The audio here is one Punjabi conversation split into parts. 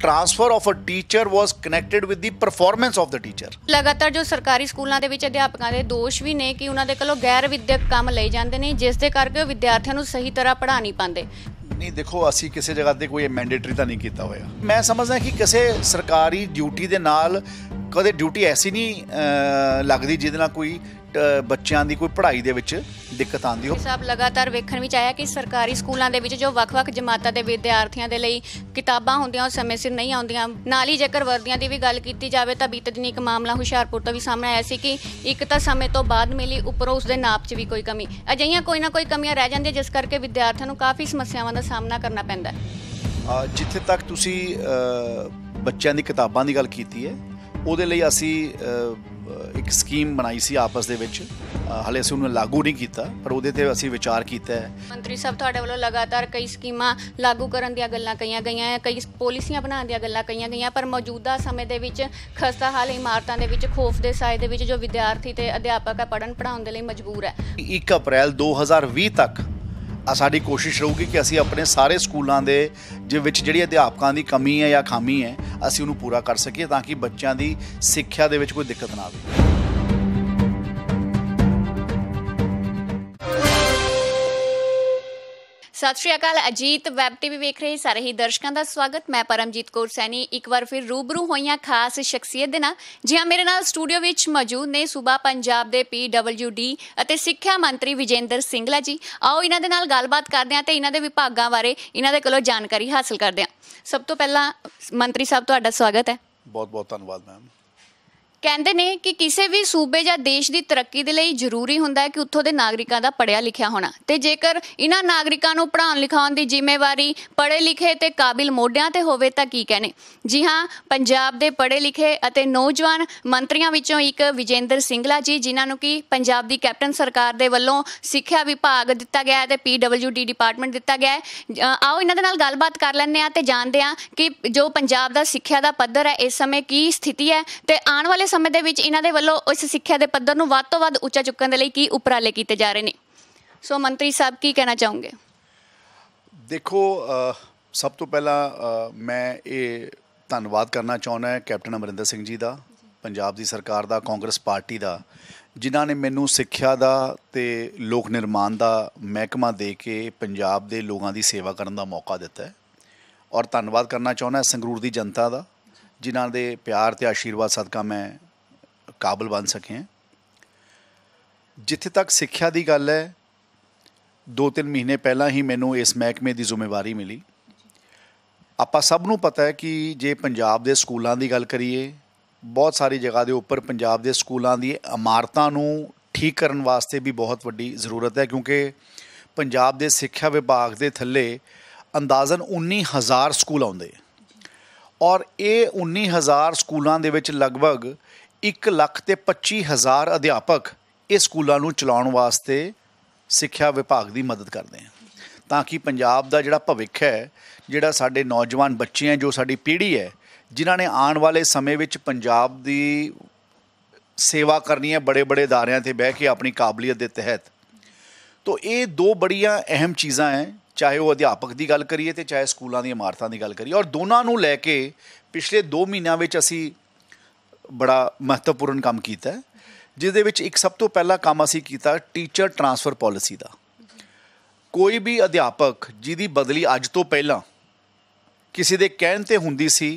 transfer of a teacher was connected with the performance of the teacher ਲਗਾਤਾਰ ਜੋ ਸਰਕਾਰੀ ਸਕੂਲਾਂ ਦੇ ਵਿੱਚ ਅਧਿਆਪਕਾਂ ਦੇ ਦੋਸ਼ ਵੀ ਨੇ ਕਿ ਉਹਨਾਂ ਦੇ ਕੋਲੋਂ ਗੈਰ ਵਿਦਿਅਕ ਕੰਮ ਲਏ ਜਾਂਦੇ ਨੇ ਜਿਸ ਦੇ ਕਰਕੇ ਉਹ ਵਿਦਿਆਰਥੀਆਂ ਨੂੰ ਸਹੀ ਤਰ੍ਹਾਂ ਪੜ੍ਹਾ ਨਹੀਂ ਪਾਉਂਦੇ ਨਹੀਂ ਦੇਖੋ ਅਸੀਂ ਕਿਸੇ ਜਗ੍ਹਾ ਤੇ ਕੋਈ ਮੈਂਡੇਟਰੀ ਤਾਂ ਨਹੀਂ ਕੀਤਾ ਹੋਇਆ ਮੈਂ ਸਮਝਦਾ ਕਿ ਕਿਸੇ ਸਰਕਾਰੀ ਡਿਊਟੀ ਦੇ ਨਾਲ ਕਦੇ ਡਿਊਟੀ ਐਸੀ ਨਹੀਂ ਲੱਗਦੀ ਜਿਹਦੇ ਨਾਲ ਕੋਈ ਬੱਚਿਆਂ ਦੀ ਕੋਈ ਪੜ੍ਹਾਈ ਦੇ ਵਿੱਚ ਦਿੱਕਤ ਆਂਦੀ ਹੋ ਸਾਹਿਬ ਲਗਾਤਾਰ ਵੇਖਣ ਵਿੱਚ ਆਇਆ ਕਿ ਸਰਕਾਰੀ ਸਕੂਲਾਂ ਦੇ ਵਿੱਚ ਜੋ ਵੱਖ-ਵੱਖ ਜਮਾਤਾਂ ਦੇ ਵਿਦਿਆਰਥੀਆਂ ਦੇ ਲਈ ਕਿਤਾਬਾਂ ਹੁੰਦੀਆਂ ਉਹ ਸਮੇਂ ਸਿਰ ਨਹੀਂ ਆਉਂਦੀਆਂ ਨਾਲ ਹੀ ਜੇਕਰ ਵਰਦੀਆਂ ਦੀ ਵੀ ਗੱਲ ਕੀਤੀ ਜਾਵੇ ਤਾਂ ਬੀਤੇ ਦਿਨ ਇੱਕ ਮਾਮਲਾ ਹੁਸ਼ਿਆਰਪੁਰ ਤੋਂ ਵੀ ਸਾਹਮਣੇ ਆਇਆ ਸੀ ਕਿ ਇੱਕ ਤਾਂ ਸਮੇਂ ਤੋਂ ਬਾਅਦ ਮਿਲੀ ਉੱਪਰੋਂ ਉਸ ਦੇ ਨਾਪ 'ਚ ਵੀ ਕੋਈ ਕਮੀ ਅਜਿਹੀਆਂ ਕੋਈ ਨਾ ਕੋਈ ਕਮੀਆਂ ਰਹਿ ਜਾਂਦੀਆਂ ਜਿਸ ਕਰਕੇ ਵਿਦਿਆਰਥੀਆਂ ਨੂੰ ਕਾਫੀ ਸਮੱਸਿਆਵਾਂ ਦਾ ਸਾਹਮਣਾ ਕਰਨਾ ਪੈਂਦਾ ਹੈ ਜਿੱਥੇ ਤੱਕ ਤੁਸੀਂ ਬੱਚਿਆਂ ਦੀ ਕਿਤਾਬਾਂ ਦੀ ਗੱਲ ਕੀਤੀ ਹੈ ਉਹਦੇ ਲਈ ਅਸੀਂ ਇੱਕ ਸਕੀਮ ਬਣਾਈ ਸੀ ਆਪਸ ਦੇ ਵਿੱਚ ਹਲੇ ਅਸੀਂ ਉਹਨੂੰ ਲਾਗੂ ਨਹੀਂ ਕੀਤਾ ਪਰ ਉਹਦੇ ਤੇ ਅਸੀਂ ਵਿਚਾਰ ਕੀਤਾ ਹੈ ਮੰਤਰੀ ਸਾਹਿਬ ਤੁਹਾਡੇ ਵੱਲੋਂ ਲਗਾਤਾਰ ਕਈ ਸਕੀਮਾਂ ਲਾਗੂ ਕਰਨ ਦੀਆਂ ਗੱਲਾਂ ਕਹੀਆਂ ਗਈਆਂ ਹੈ ਕਈ ਪਾਲਿਸੀਆਂ ਬਣਾਉਣ ਦੀਆਂ ਗੱਲਾਂ ਕਹੀਆਂ ਗਈਆਂ ਪਰ ਮੌਜੂਦਾ ਸਮੇਂ ਦੇ ਵਿੱਚ ਖਸਤਾ ਹਾਲ ਇਮਾਰਤਾਂ ਦੇ ਵਿੱਚ ਖੋਫ ਦੇ ਸਾਏ ਦੇ ਵਿੱਚ ਜੋ ਵਿਦਿਆਰਥੀ ਤੇ ਅਧਿਆਪਕ ਆ ਪੜਨ ਪੜਾਉਣ ਦੇ ਲਈ ਮਜਬੂਰ ਹੈ 1 ਅਪ੍ਰੈਲ 2020 ਤੱਕ ਸਾਡੀ ਕੋਸ਼ਿਸ਼ ਰਹੂਗੀ ਕਿ ਅਸੀਂ ਆਪਣੇ ਸਾਰੇ ਸਕੂਲਾਂ ਦੇ ਜੇ ਵਿੱਚ ਜਿਹੜੀ ਅਧਿਆਪਕਾਂ ਦੀ ਕਮੀ ਹੈ ਜਾਂ ਖਾਮੀ ਹੈ ਅਸੀਂ ਉਹਨੂੰ ਪੂਰਾ ਕਰ ਸਕੀਏ ਤਾਂ ਕਿ ਬੱਚਿਆਂ ਦੀ ਸਿੱਖਿਆ ਦੇ ਵਿੱਚ ਕੋਈ ਦਿੱਕਤ ਨਾ ਆਵੇ ਸਤਿ ਸ਼੍ਰੀ ਅਕਾਲ ਅਜੀਤ ਵੈਬ ਟੀਵੀ ਵੇਖ ਰਹੇ ਸਾਰੇ ਹੀ ਦਰਸ਼ਕਾਂ ਦਾ ਸਵਾਗਤ ਮੈਂ ਪਰਮਜੀਤ ਕੌਰ ਸੈਣੀ ਇੱਕ ਵਾਰ ਫਿਰ ਰੂਬਰੂ ਹੋਈਆਂ ਖਾਸ ਸ਼ਖਸੀਅਤ ਦੇ ਨਾਲ ਜਿਹਾਂ ਮੇਰੇ ਨਾਲ ਸਟੂਡੀਓ ਵਿੱਚ ਮੌਜੂਦ ਨੇ ਸੂਬਾ ਪੰਜਾਬ ਦੇ ਪੀਡਬਲਯੂਡੀ ਅਤੇ ਸਿੱਖਿਆ ਮੰਤਰੀ ਵਿਜੇਂਦਰ ਸਿੰਘਲਾ ਜੀ ਆਓ ਇਹਨਾਂ ਦੇ ਨਾਲ ਗੱਲਬਾਤ ਕਰਦੇ ਹਾਂ ਤੇ ਇਹਨਾਂ ਦੇ ਵਿਭਾਗਾਂ ਬਾਰੇ ਇਹਨਾਂ ਦੇ ਕੋਲੋਂ ਜਾਣਕਾਰੀ ਹਾਸਲ ਕਰਦੇ ਹਾਂ ਸਭ ਤੋਂ ਪਹਿਲਾਂ ਮੰਤਰੀ ਸਾਹਿਬ ਤੁਹਾਡਾ ਸਵਾਗਤ ਹੈ ਬਹੁਤ ਬਹੁਤ ਧੰਨਵਾਦ ਮੈਮ ਕਹਿੰਦੇ ਨੇ ਕਿ ਕਿਸੇ ਵੀ ਸੂਬੇ ਜਾਂ ਦੇਸ਼ ਦੀ ਤਰੱਕੀ ਦੇ ਲਈ ਜ਼ਰੂਰੀ ਹੁੰਦਾ ਹੈ ਕਿ ਉੱਥੋਂ ਦੇ ਨਾਗਰਿਕਾਂ ਦਾ ਪੜਿਆ ਲਿਖਿਆ ਹੋਣਾ ਤੇ ਜੇਕਰ ਇਹਨਾਂ ਨਾਗਰਿਕਾਂ ਨੂੰ ਪੜ੍ਹਾਉਣ ਲਿਖਾਉਣ ਦੀ ਜ਼ਿੰਮੇਵਾਰੀ ਪੜ੍ਹੇ ਲਿਖੇ ਤੇ ਕਾਬਿਲ ਮੋਢਿਆਂ ਤੇ ਹੋਵੇ ਤਾਂ ਕੀ ਕਹਨੇ ਜੀ ਹਾਂ ਪੰਜਾਬ ਦੇ ਪੜ੍ਹੇ ਲਿਖੇ ਅਤੇ ਨੌਜਵਾਨ ਮੰਤਰੀਆਂ ਵਿੱਚੋਂ ਇੱਕ ਵਿਜੇਂਦਰ ਸਿੰਘਲਾ ਜੀ ਜਿਨ੍ਹਾਂ ਨੂੰ ਕਿ ਪੰਜਾਬ ਦੀ ਕੈਪਟਨ ਸਰਕਾਰ ਦੇ ਵੱਲੋਂ ਸਿੱਖਿਆ ਵਿਭਾਗ ਦਿੱਤਾ ਗਿਆ ਹੈ ਤੇ ਪੀਡਬਲਯੂਡੀ ਡਿਪਾਰਟਮੈਂਟ ਦਿੱਤਾ ਗਿਆ ਹੈ ਆਓ ਇਹਨਾਂ ਦੇ ਨਾਲ ਗੱਲਬਾਤ ਕਰ ਲੈਂਦੇ ਆ ਤੇ ਜਾਣਦੇ ਆ ਕਿ ਜੋ ਪੰਜਾਬ ਦਾ ਸਿੱਖਿਆ ਦਾ ਪੱਧਰ ਹੈ ਇਸ ਸਮੇਂ ਕੀ ਸਥਿਤੀ ਹੈ ਤੇ ਆਉਣ ਵਾਲੇ ਸਮੇਂ ਦੇ ਵਿੱਚ ਇਹਨਾਂ ਦੇ ਵੱਲੋਂ ਇਸ ਸਿੱਖਿਆ ਦੇ ਪੱਧਰ ਨੂੰ ਵੱਧ ਤੋਂ ਵੱਧ ਉੱਚਾ ਚੁੱਕਣ ਦੇ ਲਈ ਕੀ ਉਪਰਾਲੇ ਕੀਤੇ ਜਾ ਰਹੇ ਨੇ ਸੋ ਮੰਤਰੀ ਸਾਹਿਬ ਕੀ ਕਹਿਣਾ ਚਾਹੋਗੇ ਦੇਖੋ ਸਭ ਤੋਂ ਪਹਿਲਾਂ ਮੈਂ ਇਹ ਧੰਨਵਾਦ ਕਰਨਾ ਚਾਹੁੰਦਾ ਹਾਂ ਕੈਪਟਨ ਅਮਰਿੰਦਰ ਸਿੰਘ ਜੀ ਦਾ ਪੰਜਾਬ ਦੀ ਸਰਕਾਰ ਦਾ ਕਾਂਗਰਸ ਪਾਰਟੀ ਦਾ ਜਿਨ੍ਹਾਂ ਨੇ ਮੈਨੂੰ ਸਿੱਖਿਆ ਦਾ ਤੇ ਲੋਕ ਨਿਰਮਾਣ ਦਾ ਮਹਿਕਮਾ ਦੇ ਕੇ ਪੰਜਾਬ ਦੇ ਲੋਕਾਂ ਦੀ ਸੇਵਾ ਕਰਨ ਦਾ ਮੌਕਾ ਦਿੱਤਾ ਹੈ ਔਰ ਧੰਨਵਾਦ ਕਰਨਾ ਚਾਹੁੰਦਾ ਸੰਗਰੂਰ ਦੀ ਜਨਤਾ ਦਾ ਜਿਨ੍ਹਾਂ ਦੇ ਪਿਆਰ ਤੇ ਆਸ਼ੀਰਵਾਦ ਸਦਕਾ ਮੈਂ ਕਾਬਲ ਬਣ ਸਕਿਆ ਜਿੱਥੇ ਤੱਕ ਸਿੱਖਿਆ ਦੀ ਗੱਲ ਹੈ 2-3 ਮਹੀਨੇ ਪਹਿਲਾਂ ਹੀ ਮੈਨੂੰ ਇਸ ਮਹਿਕਮੇ ਦੀ ਜ਼ਿੰਮੇਵਾਰੀ ਮਿਲੀ ਆਪਾਂ ਸਭ ਨੂੰ ਪਤਾ ਹੈ ਕਿ ਜੇ ਪੰਜਾਬ ਦੇ ਸਕੂਲਾਂ ਦੀ ਗੱਲ ਕਰੀਏ ਬਹੁਤ ਸਾਰੀ ਜਗ੍ਹਾ ਦੇ ਉੱਪਰ ਪੰਜਾਬ ਦੇ ਸਕੂਲਾਂ ਦੀ ਇਮਾਰਤਾਂ ਨੂੰ ਠੀਕ ਕਰਨ ਵਾਸਤੇ ਵੀ ਬਹੁਤ ਵੱਡੀ ਜ਼ਰੂਰਤ ਹੈ ਕਿਉਂਕਿ ਪੰਜਾਬ ਦੇ ਸਿੱਖਿਆ ਵਿਭਾਗ ਦੇ ਥੱਲੇ ਅੰਦਾਜ਼ਨ 19000 ਸਕੂਲ ਆਉਂਦੇ ਔਰ ਇਹ 19000 ਸਕੂਲਾਂ ਦੇ ਵਿੱਚ ਲਗਭਗ 1 ਲੱਖ ਤੇ 25000 ਅਧਿਆਪਕ ਇਹ ਸਕੂਲਾਂ ਨੂੰ ਚਲਾਉਣ ਵਾਸਤੇ ਸਿੱਖਿਆ ਵਿਭਾਗ ਦੀ ਮਦਦ ਕਰਦੇ ਆ ਤਾਂ ਕਿ ਪੰਜਾਬ ਦਾ ਜਿਹੜਾ ਭਵਿੱਖ ਹੈ ਜਿਹੜਾ ਸਾਡੇ ਨੌਜਵਾਨ ਬੱਚੇ ਹੈ ਜੋ ਸਾਡੀ ਪੀੜ੍ਹੀ ਹੈ ਜਿਨ੍ਹਾਂ ਨੇ ਆਉਣ ਵਾਲੇ ਸਮੇਂ ਵਿੱਚ ਪੰਜਾਬ ਦੀ ਸੇਵਾ ਕਰਨੀ ਹੈ ਬੜੇ-ਬੜੇ ਧਾਰਿਆਂ ਤੇ ਬਹਿ ਕੇ ਆਪਣੀ ਕਾਬਲੀਅਤ ਦੇ ਤਹਿਤ ਤੋਂ ਇਹ ਦੋ ਬੜੀਆਂ ਅਹਿਮ ਚੀਜ਼ਾਂ ਹੈ ਚਾਹੇ ਉਹ ਅਧਿਆਪਕ ਦੀ ਗੱਲ ਕਰੀਏ ਤੇ ਚਾਹੇ ਸਕੂਲਾਂ ਦੀਆਂ ਇਮਾਰਤਾਂ ਦੀ ਗੱਲ ਕਰੀਏ ਔਰ ਦੋਨਾਂ ਨੂੰ ਲੈ ਕੇ ਪਿਛਲੇ 2 ਮਹੀਨਿਆਂ ਵਿੱਚ ਅਸੀਂ ਬੜਾ ਮਹੱਤਵਪੂਰਨ ਕੰਮ ਕੀਤਾ ਹੈ ਜਿਸ ਦੇ ਵਿੱਚ ਇੱਕ ਸਭ ਤੋਂ ਪਹਿਲਾ ਕੰਮ ਅਸੀਂ ਕੀਤਾ ਟੀਚਰ ਟ੍ਰਾਂਸਫਰ ਪਾਲਿਸੀ ਦਾ ਕੋਈ ਵੀ ਅਧਿਆਪਕ ਜਿਹਦੀ ਬਦਲੀ ਅੱਜ ਤੋਂ ਪਹਿਲਾਂ ਕਿਸੇ ਦੇ ਕਹਿਣ ਤੇ ਹੁੰਦੀ ਸੀ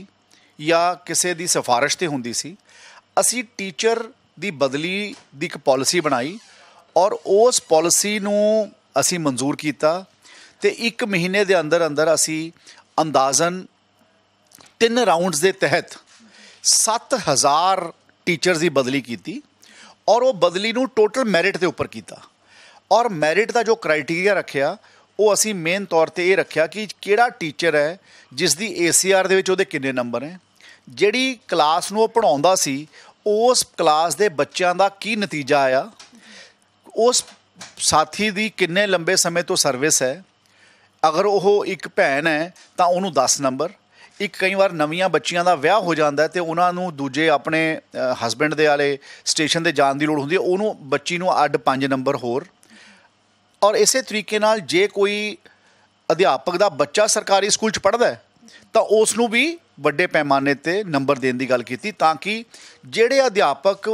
ਜਾਂ ਕਿਸੇ ਦੀ ਸਿਫਾਰਿਸ਼ ਤੇ ਹੁੰਦੀ ਸੀ ਅਸੀਂ ਟੀਚਰ ਦੀ ਬਦਲੀ ਦੀ ਇੱਕ ਪਾਲਿਸੀ ਬਣਾਈ ਔਰ ਉਸ ਪਾਲਿਸੀ ਨੂੰ ਅਸੀਂ ਮਨਜ਼ੂਰ ਕੀਤਾ ਤੇ 1 ਮਹੀਨੇ ਦੇ ਅੰਦਰ ਅੰਦਰ ਅਸੀਂ ਅੰਦਾਜ਼ਨ ਤਿੰਨ ਰਾਉਂਡਸ ਦੇ ਤਹਿਤ 7000 ਟੀਚਰਸ ਦੀ ਬਦਲੀ ਕੀਤੀ ਔਰ ਉਹ ਬਦਲੀ ਨੂੰ ਟੋਟਲ ਮੈਰਿਟ ਦੇ ਉੱਪਰ ਕੀਤਾ ਔਰ ਮੈਰਿਟ ਦਾ ਜੋ ਕ੍ਰਾਈਟੇਰੀਆ ਰੱਖਿਆ ਉਹ ਅਸੀਂ ਮੇਨ ਤੌਰ ਤੇ ਇਹ ਰੱਖਿਆ ਕਿ ਕਿਹੜਾ ਟੀਚਰ ਹੈ ਜਿਸ ਦੀ ACR ਦੇ ਵਿੱਚ ਉਹਦੇ ਕਿੰਨੇ ਨੰਬਰ ਹੈ ਜਿਹੜੀ ਕਲਾਸ ਨੂੰ ਉਹ ਪੜਾਉਂਦਾ ਸੀ ਉਸ ਕਲਾਸ ਦੇ ਬੱਚਿਆਂ ਦਾ ਕੀ ਨਤੀਜਾ ਆਇਆ ਉਸ ਸਾਥੀ ਦੀ ਕਿੰਨੇ ਲੰਬੇ ਸਮੇਂ ਤੋਂ ਸਰਵਿਸ ਹੈ ਅਗਰ ਉਹ ਇੱਕ ਭੈਣ ਹੈ ਤਾਂ ਉਹਨੂੰ 10 ਨੰਬਰ ਇੱਕ ਕਈ ਵਾਰ ਨਵੀਆਂ ਬੱਚੀਆਂ ਦਾ ਵਿਆਹ ਹੋ ਜਾਂਦਾ ਤੇ ਉਹਨਾਂ ਨੂੰ ਦੂਜੇ ਆਪਣੇ ਹਸਬੰਡ ਦੇ ਵਾਲੇ ਸਟੇਸ਼ਨ ਤੇ ਜਾਣ ਦੀ ਲੋੜ ਹੁੰਦੀ ਹੈ ਉਹਨੂੰ ਬੱਚੀ ਨੂੰ ਅੱਡ 5 ਨੰਬਰ ਹੋਰ ਔਰ ਇਸੇ ਤਰੀਕੇ ਨਾਲ ਜੇ ਕੋਈ ਅਧਿਆਪਕ ਦਾ ਬੱਚਾ ਸਰਕਾਰੀ ਸਕੂਲ 'ਚ ਪੜਦਾ ਹੈ ਤਾਂ ਉਸ ਨੂੰ ਵੀ ਵੱਡੇ ਪੈਮਾਨੇ ਤੇ ਨੰਬਰ ਦੇਣ ਦੀ ਗੱਲ ਕੀਤੀ ਤਾਂ ਕਿ ਜਿਹੜੇ ਅਧਿਆਪਕ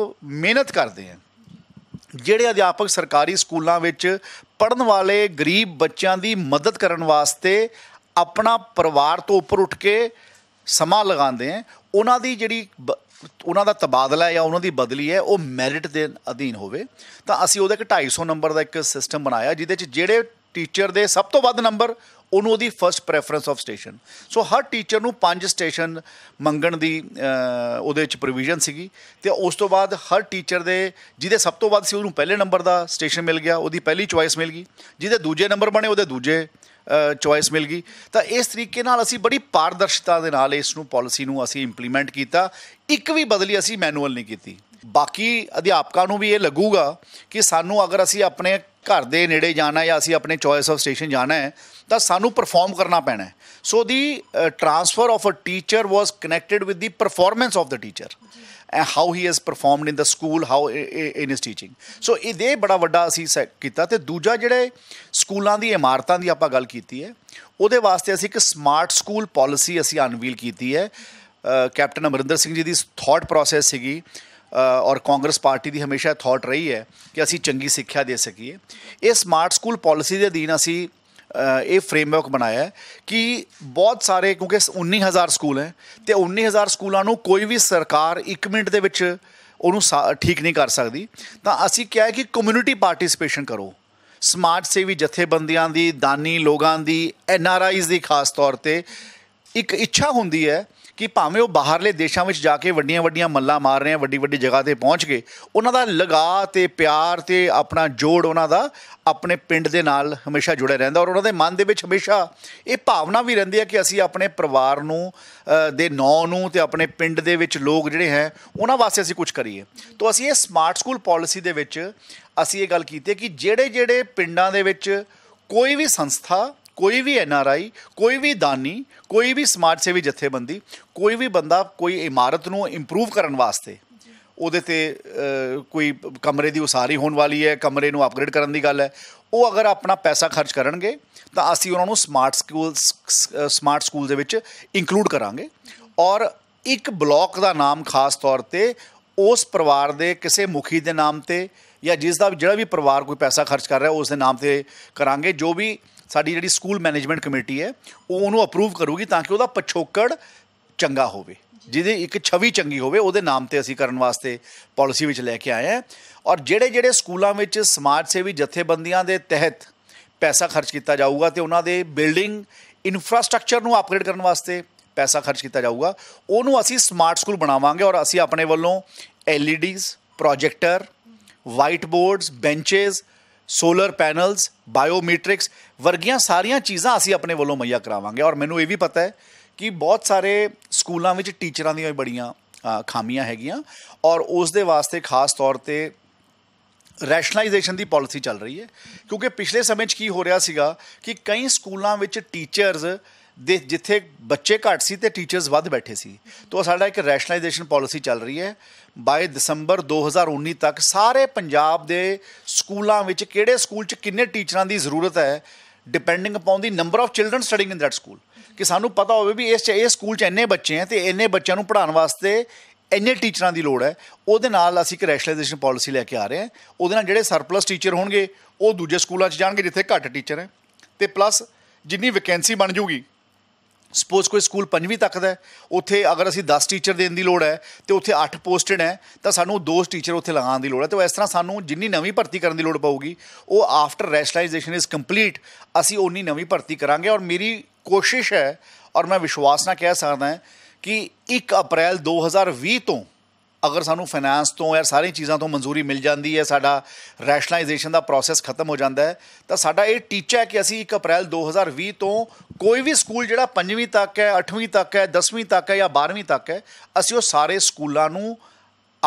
ਮਿਹਨਤ ਕਰਦੇ ਆ ਜਿਹੜੇ ਅਧਿਆਪਕ ਸਰਕਾਰੀ ਸਕੂਲਾਂ ਵਿੱਚ ਪੜਨ ਵਾਲੇ ਗਰੀਬ ਬੱਚਿਆਂ ਦੀ ਮਦਦ ਕਰਨ ਵਾਸਤੇ ਆਪਣਾ ਪਰਿਵਾਰ ਤੋਂ ਉੱਪਰ ਉੱਠ ਕੇ ਸਮਾਂ ਲਗਾਉਂਦੇ ਹਨ ਉਹਨਾਂ ਦੀ ਜਿਹੜੀ ਉਹਨਾਂ ਦਾ ਤਬਾਦਲਾ ਜਾਂ ਉਹਨਾਂ ਦੀ ਬਦਲੀ ਹੈ ਉਹ ਮੈਰਿਟ ਦੇ ਅਧੀਨ ਹੋਵੇ ਤਾਂ ਅਸੀਂ ਉਹਦੇ ਇੱਕ 250 ਨੰਬਰ ਦਾ ਇੱਕ ਸਿਸਟਮ ਬਣਾਇਆ ਜਿਹਦੇ ਵਿੱਚ ਜਿਹੜੇ ਟੀਚਰ ਦੇ ਸਭ ਤੋਂ ਵੱਧ ਨੰਬਰ ਉਹਨੂੰ ਉਹਦੀ first preference of station so ਹਰ ਟੀਚਰ ਨੂੰ ਪੰਜ ਸਟੇਸ਼ਨ ਮੰਗਣ ਦੀ ਉਹਦੇ ਵਿੱਚ ਪ੍ਰੋਵੀਜ਼ਨ ਸੀਗੀ ਤੇ ਉਸ ਤੋਂ ਬਾਅਦ ਹਰ ਟੀਚਰ ਦੇ ਜਿਹਦੇ ਸਭ ਤੋਂ ਵੱਧ ਸੀ ਉਹਨੂੰ ਪਹਿਲੇ ਨੰਬਰ ਦਾ ਸਟੇਸ਼ਨ ਮਿਲ ਗਿਆ ਉਹਦੀ ਪਹਿਲੀ ਚੁਆਇਸ ਮਿਲ ਗਈ ਜਿਹਦੇ ਦੂਜੇ ਨੰਬਰ ਬਣੇ ਉਹਦੇ ਦੂਜੇ ਚੁਆਇਸ ਮਿਲ ਗਈ ਤਾਂ ਇਸ ਤਰੀਕੇ ਨਾਲ ਅਸੀਂ ਬੜੀ ਪਾਰਦਰਸ਼ਤਾ ਦੇ ਨਾਲ ਇਸ ਨੂੰ ਪਾਲਿਸੀ ਨੂੰ ਅਸੀਂ ਇੰਪਲੀਮੈਂਟ ਕੀਤਾ ਇੱਕ ਵੀ ਬਦਲੀ ਅਸੀਂ ਮੈਨੂਅਲ ਨਹੀਂ ਕੀਤੀ ਬਾਕੀ ਅਧਿਆਪਕਾਂ ਨੂੰ ਵੀ ਇਹ ਲੱਗੂਗਾ ਕਿ ਸਾਨੂੰ ਅਗਰ ਅਸੀਂ ਆਪਣੇ ਘਰ ਦੇ ਨੇੜੇ ਜਾਣਾ ਹੈ ਜਾਂ ਅਸੀਂ ਆਪਣੇ ਚੁਆਇਸ ਆਫ ਸਟੇਸ਼ਨ ਜਾਣਾ ਹੈ ਤਾਂ ਸਾਨੂੰ ਪਰਫਾਰਮ ਕਰਨਾ ਪੈਣਾ so the transfer of a teacher was connected with the performance of the teacher how he has performed in the school how in his teaching so ਇਹਦੇ ਬੜਾ ਵੱਡਾ ਅਸੀਂ ਕੀਤਾ ਤੇ ਦੂਜਾ ਜਿਹੜੇ ਸਕੂਲਾਂ ਦੀ ਇਮਾਰਤਾਂ ਦੀ ਆਪਾਂ ਗੱਲ ਕੀਤੀ ਹੈ ਉਹਦੇ ਵਾਸਤੇ ਅਸੀਂ ਇੱਕ ਸਮਾਰਟ ਸਕੂਲ ਪਾਲਿਸੀ ਅਸੀਂ ਅਨਵੀਲ ਕੀਤੀ ਹੈ ਕੈਪਟਨ ਅਮਰਿੰਦਰ ਸਿੰਘ ਜੀ ਦੀ ਥਾਟ ਪ੍ਰੋਸੈਸ ਸੀਗੀ ਔਰ ਕਾਂਗਰਸ ਪਾਰਟੀ ਦੀ ਹਮੇਸ਼ਾ ਥਾਟ ਰਹੀ ਹੈ ਕਿ ਅਸੀਂ ਚੰਗੀ ਸਿੱਖਿਆ ਦੇ ਸਕੀਏ ਇਹ ਸਮਾਰਟ ਸਕੂਲ ਪਾਲਿਸੀ ਦੇ ਅਧੀਨ ਅਸੀਂ ਇਹ ਫਰੇਮਵਰਕ ਬਣਾਇਆ ਹੈ ਕਿ ਬਹੁਤ ਸਾਰੇ ਕਿਉਂਕਿ 19000 ਸਕੂਲ ਹੈ ਤੇ 19000 ਸਕੂਲਾਂ ਨੂੰ ਕੋਈ ਵੀ ਸਰਕਾਰ 1 ਮਿੰਟ ਦੇ ਵਿੱਚ ਉਹਨੂੰ ਠੀਕ ਨਹੀਂ ਕਰ ਸਕਦੀ ਤਾਂ ਅਸੀਂ ਕਿਹਾ ਕਿ ਕਮਿਊਨਿਟੀ ਪਾਰਟਿਸਿਪੇਸ਼ਨ ਕਰੋ ਸਮਾਰਟ ਸੇਵੀ ਜਥੇਬੰਦੀਆਂ ਦੀ ਦਾਨੀ ਲੋਕਾਂ ਦੀ ਐਨ ਆਰ ਆਈਜ਼ ਦੀ ਖਾਸ ਤੌਰ ਤੇ ਇੱਕ ਇੱਛਾ ਹੁੰਦੀ ਹੈ ਕਿ ਭਾਵੇਂ ਉਹ ਬਾਹਰਲੇ ਦੇਸ਼ਾਂ ਵਿੱਚ ਜਾ ਕੇ ਵੱਡੀਆਂ-ਵੱਡੀਆਂ ਮੱਲਾਂ ਮਾਰ ਰਹੇ ਆ ਵੱਡੀ-ਵੱਡੀ ਜਗ੍ਹਾ ਤੇ ਪਹੁੰਚ ਗਏ ਉਹਨਾਂ ਦਾ ਲਗਾ ਤੇ ਪਿਆਰ ਤੇ ਆਪਣਾ ਜੋੜ ਉਹਨਾਂ ਦਾ ਆਪਣੇ ਪਿੰਡ ਦੇ ਨਾਲ ਹਮੇਸ਼ਾ ਜੁੜਿਆ ਰਹਿੰਦਾ ਔਰ ਉਹਨਾਂ ਦੇ ਮਨ ਦੇ ਵਿੱਚ ਹਮੇਸ਼ਾ ਇਹ ਭਾਵਨਾ ਵੀ ਰਹਿੰਦੀ ਹੈ ਕਿ ਅਸੀਂ ਆਪਣੇ ਪਰਿਵਾਰ ਨੂੰ ਦੇ ਨੌ ਨੂੰ ਤੇ ਆਪਣੇ ਪਿੰਡ ਦੇ ਵਿੱਚ ਲੋਕ ਜਿਹੜੇ ਹੈ ਉਹਨਾਂ ਵਾਸਤੇ ਅਸੀਂ ਕੁਝ ਕਰੀਏ ਤੋਂ ਅਸੀਂ ਇਹ ਸਮਾਰਟ ਸਕੂਲ ਪਾਲਿਸੀ ਦੇ ਵਿੱਚ ਅਸੀਂ ਇਹ ਗੱਲ ਕੀਤੀ ਕਿ ਜਿਹੜੇ ਜਿਹੜੇ ਪਿੰਡਾਂ ਦੇ ਵਿੱਚ ਕੋਈ ਵੀ ਸੰਸਥਾ ਕੋਈ ਵੀ ਐਨ ਆਰ ਆਈ ਕੋਈ ਵੀ ਦਾਨੀ ਕੋਈ ਵੀ ਸਮਾਜ ਸੇਵੀ ਜਥੇਬੰਦੀ ਕੋਈ ਵੀ ਬੰਦਾ ਕੋਈ ਇਮਾਰਤ ਨੂੰ ਇੰਪਰੂਵ ਕਰਨ ਵਾਸਤੇ ਉਹਦੇ ਤੇ ਕੋਈ ਕਮਰੇ ਦੀ ਉਸਾਰੀ ਹੋਣ ਵਾਲੀ ਹੈ ਕਮਰੇ ਨੂੰ ਅਪਗ੍ਰੇਡ ਕਰਨ ਦੀ ਗੱਲ ਹੈ ਉਹ ਅਗਰ ਆਪਣਾ ਪੈਸਾ ਖਰਚ ਕਰਨਗੇ ਤਾਂ ਅਸੀਂ ਉਹਨਾਂ ਨੂੰ ਸਮਾਰਟ ਸਕੂਲ ਸਮਾਰਟ ਸਕੂਲ ਦੇ ਵਿੱਚ ਇਨਕਲੂਡ ਕਰਾਂਗੇ ਔਰ ਇੱਕ ਬਲਾਕ ਦਾ ਨਾਮ ਖਾਸ ਤੌਰ ਤੇ ਉਸ ਪਰਿਵਾਰ ਦੇ ਕਿਸੇ ਮੁਖੀ ਦੇ ਨਾਮ ਤੇ ਜਾਂ ਜਿਸ ਦਾ ਜਿਹੜਾ ਵੀ ਪਰਿਵਾਰ ਕੋਈ ਪੈਸਾ ਖਰਚ ਕਰ ਰਿਹਾ ਉਸ ਦੇ ਨਾਮ ਤੇ ਕਰਾਂਗੇ ਜੋ ਵੀ ਸਾਡੀ ਜਿਹੜੀ ਸਕੂਲ ਮੈਨੇਜਮੈਂਟ ਕਮੇਟੀ ਹੈ ਉਹ ਉਹਨੂੰ ਅਪਰੂਵ ਕਰੂਗੀ ਤਾਂ ਕਿ ਉਹਦਾ ਪਛੋਕੜ ਚੰਗਾ ਹੋਵੇ ਜਿਹਦੇ ਇੱਕ ਛਵੀ ਚੰਗੀ ਹੋਵੇ ਉਹਦੇ ਨਾਮ ਤੇ ਅਸੀਂ ਕਰਨ ਵਾਸਤੇ ਪਾਲਿਸੀ ਵਿੱਚ ਲੈ ਕੇ ਆਏ ਆਂ ਔਰ ਜਿਹੜੇ ਜਿਹੜੇ ਸਕੂਲਾਂ ਵਿੱਚ ਸਮਾਜ ਸੇਵੀ ਜਥੇਬੰਦੀਆਂ ਦੇ ਤਹਿਤ ਪੈਸਾ ਖਰਚ ਕੀਤਾ ਜਾਊਗਾ ਤੇ ਉਹਨਾਂ ਦੇ ਬਿਲਡਿੰਗ ਇਨਫਰਾਸਟ੍ਰਕਚਰ ਨੂੰ ਅਪਗ੍ਰੇਡ ਕਰਨ ਵਾਸਤੇ ਪੈਸਾ ਖਰਚ ਕੀਤਾ ਜਾਊਗਾ ਉਹਨੂੰ ਅਸੀਂ ਸਮਾਰਟ ਸਕੂਲ ਬਣਾਵਾਂਗੇ ਔਰ ਅਸੀਂ ਆਪਣੇ ਵੱਲੋਂ LEDs projector white boards benches solar panels biometrics ਵਰਗੀਆਂ ਸਾਰੀਆਂ ਚੀਜ਼ਾਂ ਅਸੀਂ ਆਪਣੇ ਵੱਲੋਂ ਮਈਆ ਕਰਾਵਾਂਗੇ ਔਰ ਮੈਨੂੰ ਇਹ ਵੀ ਪਤਾ ਹੈ ਕਿ ਬਹੁਤ ਸਾਰੇ ਸਕੂਲਾਂ ਵਿੱਚ ਟੀਚਰਾਂ ਦੀਆਂ ਵੀ ਬੜੀਆਂ ਖਾਮੀਆਂ ਹੈਗੀਆਂ ਔਰ ਉਸ ਦੇ ਵਾਸਤੇ ਖਾਸ ਤੌਰ ਤੇ ਰੈਸ਼ਨਲਾਈਜੇਸ਼ਨ ਦੀ ਪਾਲਿਸੀ ਚੱਲ ਰਹੀ ਹੈ ਕਿਉਂਕਿ ਪਿਛਲੇ ਸਮੇਂ 'ਚ ਕੀ ਹੋ ਰਿਹਾ ਸੀਗਾ ਕਿ ਕਈ ਸਕੂਲਾਂ ਵਿੱਚ ਟੀਚਰਸ ਦੇ ਜਿੱਥੇ ਬੱਚੇ ਘੱਟ ਸੀ ਤੇ ਟੀਚਰਸ ਵੱਧ ਬੈਠੇ ਸੀ ਤੋਂ ਸਾਡਾ ਇੱਕ ਰੈਸ਼ਨਲਾਈਜੇਸ਼ਨ ਪਾਲਿਸੀ ਚੱਲ ਰਹੀ ਹੈ ਬਾਈ ਦਸੰਬਰ 2019 ਤੱਕ ਸਾਰੇ ਪੰਜਾਬ ਦੇ ਸਕੂਲਾਂ ਵਿੱਚ ਕਿਹੜੇ ਸਕੂਲ 'ਚ ਕਿੰਨੇ ਟੀਚਰਾਂ ਦੀ ਜ਼ਰੂਰਤ ਹੈ depending upon the number of children studying in that school ਕਿ ਸਾਨੂੰ ਪਤਾ ਹੋਵੇ ਵੀ ਇਸ ਚ ਇਹ ਸਕੂਲ 'ਚ ਇੰਨੇ ਬੱਚੇ ਆ ਤੇ ਇੰਨੇ ਬੱਚਿਆਂ ਨੂੰ ਪੜ੍ਹਾਉਣ ਵਾਸਤੇ ਇੰਨੇ ਟੀਚਰਾਂ ਦੀ ਲੋੜ ਹੈ ਉਹਦੇ ਨਾਲ ਅਸੀਂ ਇੱਕ ਰੈਸ਼ਨਲਾਈਜੇਸ਼ਨ ਪਾਲਿਸੀ ਲੈ ਕੇ ਆ ਰਹੇ ਹਾਂ ਉਹਦੇ ਨਾਲ ਜਿਹੜੇ ਸਰਪਲਸ ਟੀਚਰ ਹੋਣਗੇ ਉਹ ਦੂਜੇ ਸਕੂਲਾਂ 'ਚ ਜਾਣਗੇ ਜਿੱਥੇ ਘੱਟ ਟੀਚਰ ਹੈ ਤੇ ਪਲੱਸ ਜਿੰਨੀ ਵੈਕੈਂਸੀ ਬਣ ਜੂਗੀ ਸਪੋਜ਼ ਕੋਈ ਸਕੂਲ 5ਵੀਂ ਤੱਕ ਦਾ ਉੱਥੇ ਅਗਰ ਅਸੀਂ 10 ਟੀਚਰ ਦੇਣ ਦੀ ਲੋੜ ਹੈ ਤੇ ਉੱਥੇ 8 ਪੋਸਟਡ ਹੈ ਤਾਂ ਸਾਨੂੰ ਦੋ ਟੀਚਰ ਉੱਥੇ ਲਗਾਉਣ ਦੀ ਲੋੜ ਹੈ ਤੇ ਇਸ ਤਰ੍ਹਾਂ ਸਾਨੂੰ ਜਿੰਨੀ ਨਵੀਂ ਭਰਤੀ ਕਰਨ ਦੀ ਲੋੜ ਪਊਗੀ ਉਹ ਆਫਟਰ ਰੈਸ਼ਨਲਾਈਜੇਸ਼ਨ ਇਜ਼ ਕੰਪਲੀਟ ਅਸੀਂ ਉਨੀ ਨਵੀਂ ਭਰਤੀ ਕਰਾਂਗੇ ਔਰ ਮੇਰੀ ਕੋਸ਼ਿਸ਼ ਹੈ ਔਰ ਮੈਂ ਵਿਸ਼ਵਾਸ ਨਾਲ ਕਹਿ ਸਕਦਾ ਹਾਂ ਕਿ 1 ਅਪ੍ਰੈਲ 2020 ਤੋਂ ਅਗਰ ਸਾਨੂੰ ਫਾਈਨਾਂਸ ਤੋਂ ਯਾਰ ਸਾਰੀਆਂ ਚੀਜ਼ਾਂ ਤੋਂ ਮਨਜ਼ੂਰੀ ਮਿਲ ਜਾਂਦੀ ਹੈ ਸਾਡਾ ਰੈਸ਼ਨਲਾਈਜੇਸ਼ਨ ਦਾ ਪ੍ਰੋਸੈਸ ਖਤਮ ਹੋ ਜਾਂਦਾ ਹੈ ਤਾਂ ਸਾਡਾ ਇਹ ਟੀਚਾ ਹੈ ਕਿ ਅਸੀਂ 1 ਅਪ੍ਰੈਲ 2020 ਤੋਂ ਕੋਈ ਵੀ ਸਕੂਲ ਜਿਹੜਾ 5ਵੀਂ ਤੱਕ ਹੈ 8ਵੀਂ ਤੱਕ ਹੈ 10ਵੀਂ ਤੱਕ ਹੈ ਜਾਂ 12ਵੀਂ ਤੱਕ ਹੈ ਅਸੀਂ ਉਹ ਸਾਰੇ ਸਕੂਲਾਂ ਨੂੰ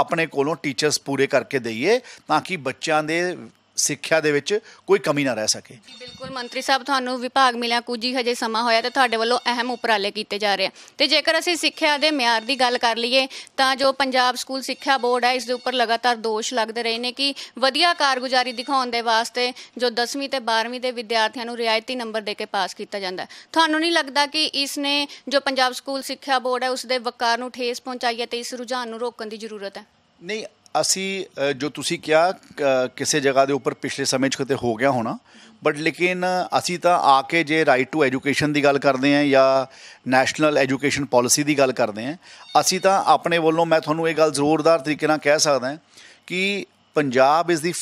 ਆਪਣੇ ਕੋਲੋਂ ਟੀਚਰਸ ਪੂਰੇ ਕਰਕੇ ਦਈਏ ਤਾਂ ਕਿ ਬੱਚਿਆਂ ਦੇ ਸਿੱਖਿਆ ਦੇ ਵਿੱਚ ਕੋਈ ਕਮੀ ਨਾ ਰਹਿ ਸਕੇ ਜੀ ਬਿਲਕੁਲ ਮੰਤਰੀ ਸਾਹਿਬ ਤੁਹਾਨੂੰ ਵਿਭਾਗ ਮਿਲਿਆ ਕੁਝ ਹੀ ਹਜੇ ਸਮਾਂ ਹੋਇਆ ਤੇ ਤੁਹਾਡੇ ਵੱਲੋਂ ਅਹਿਮ ਉਪਰਾਲੇ ਕੀਤੇ ਜਾ ਰਹੇ ਆ ਤੇ ਜੇਕਰ ਅਸੀਂ ਸਿੱਖਿਆ ਦੇ ਮਿਆਰ ਦੀ ਗੱਲ ਕਰ ਲਈਏ ਤਾਂ ਜੋ ਪੰਜਾਬ ਸਕੂਲ ਸਿੱਖਿਆ ਬੋਰਡ ਹੈ ਇਸ ਦੇ ਉੱਪਰ ਲਗਾਤਾਰ ਦੋਸ਼ ਲੱਗਦੇ ਰਹੇ ਨੇ ਕਿ ਵਧੀਆ ਕਾਰਗੁਜ਼ਾਰੀ ਦਿਖਾਉਣ ਦੇ ਵਾਸਤੇ ਜੋ 10ਵੀਂ ਤੇ 12ਵੀਂ ਦੇ ਵਿਦਿਆਰਥੀਆਂ ਨੂੰ ਰਿਆਇਤੀ ਨੰਬਰ ਦੇ ਕੇ ਪਾਸ ਕੀਤਾ ਜਾਂਦਾ ਤੁਹਾਨੂੰ ਨਹੀਂ ਲੱਗਦਾ ਕਿ ਇਸ ਨੇ ਜੋ ਪੰਜਾਬ ਸਕੂਲ ਸਿੱਖਿਆ ਬੋਰਡ ਹੈ ਉਸ ਦੇ ਵਕਾਰ ਨੂੰ ਠੇਸ ਪਹੁੰਚਾਈ ਹੈ ਤੇ ਇਸ ਰੁਝਾਨ ਨੂੰ ਰੋਕਣ ਦੀ ਜ਼ਰੂਰਤ ਹੈ ਨਹੀਂ ਅਸੀਂ ਜੋ ਤੁਸੀਂ ਕਿਹਾ ਕਿਸੇ ਜਗ੍ਹਾ ਦੇ ਉੱਪਰ ਪਿਛਲੇ ਸਮੇਂ 'ਚ ਕਿਤੇ ਹੋ ਗਿਆ ਹੋਣਾ ਬਟ ਲੇਕਿਨ ਅਸੀਂ ਤਾਂ ਆ ਕੇ ਜੇ ਰਾਈਟ ਟੂ ਐਜੂਕੇਸ਼ਨ ਦੀ ਗੱਲ ਕਰਦੇ ਆਂ ਜਾਂ ਨੈਸ਼ਨਲ ਐਜੂਕੇਸ਼ਨ ਪਾਲਿਸੀ ਦੀ ਗੱਲ ਕਰਦੇ ਆਂ ਅਸੀਂ ਤਾਂ ਆਪਣੇ ਵੱਲੋਂ ਮੈਂ ਤੁਹਾਨੂੰ ਇਹ ਗੱਲ ਜ਼ੋਰਦਾਰ ਤਰੀਕੇ ਨਾਲ ਕਹਿ ਸਕਦਾ ਕਿ ਪੰਜਾਬ ਇਜ਼ ਦੀ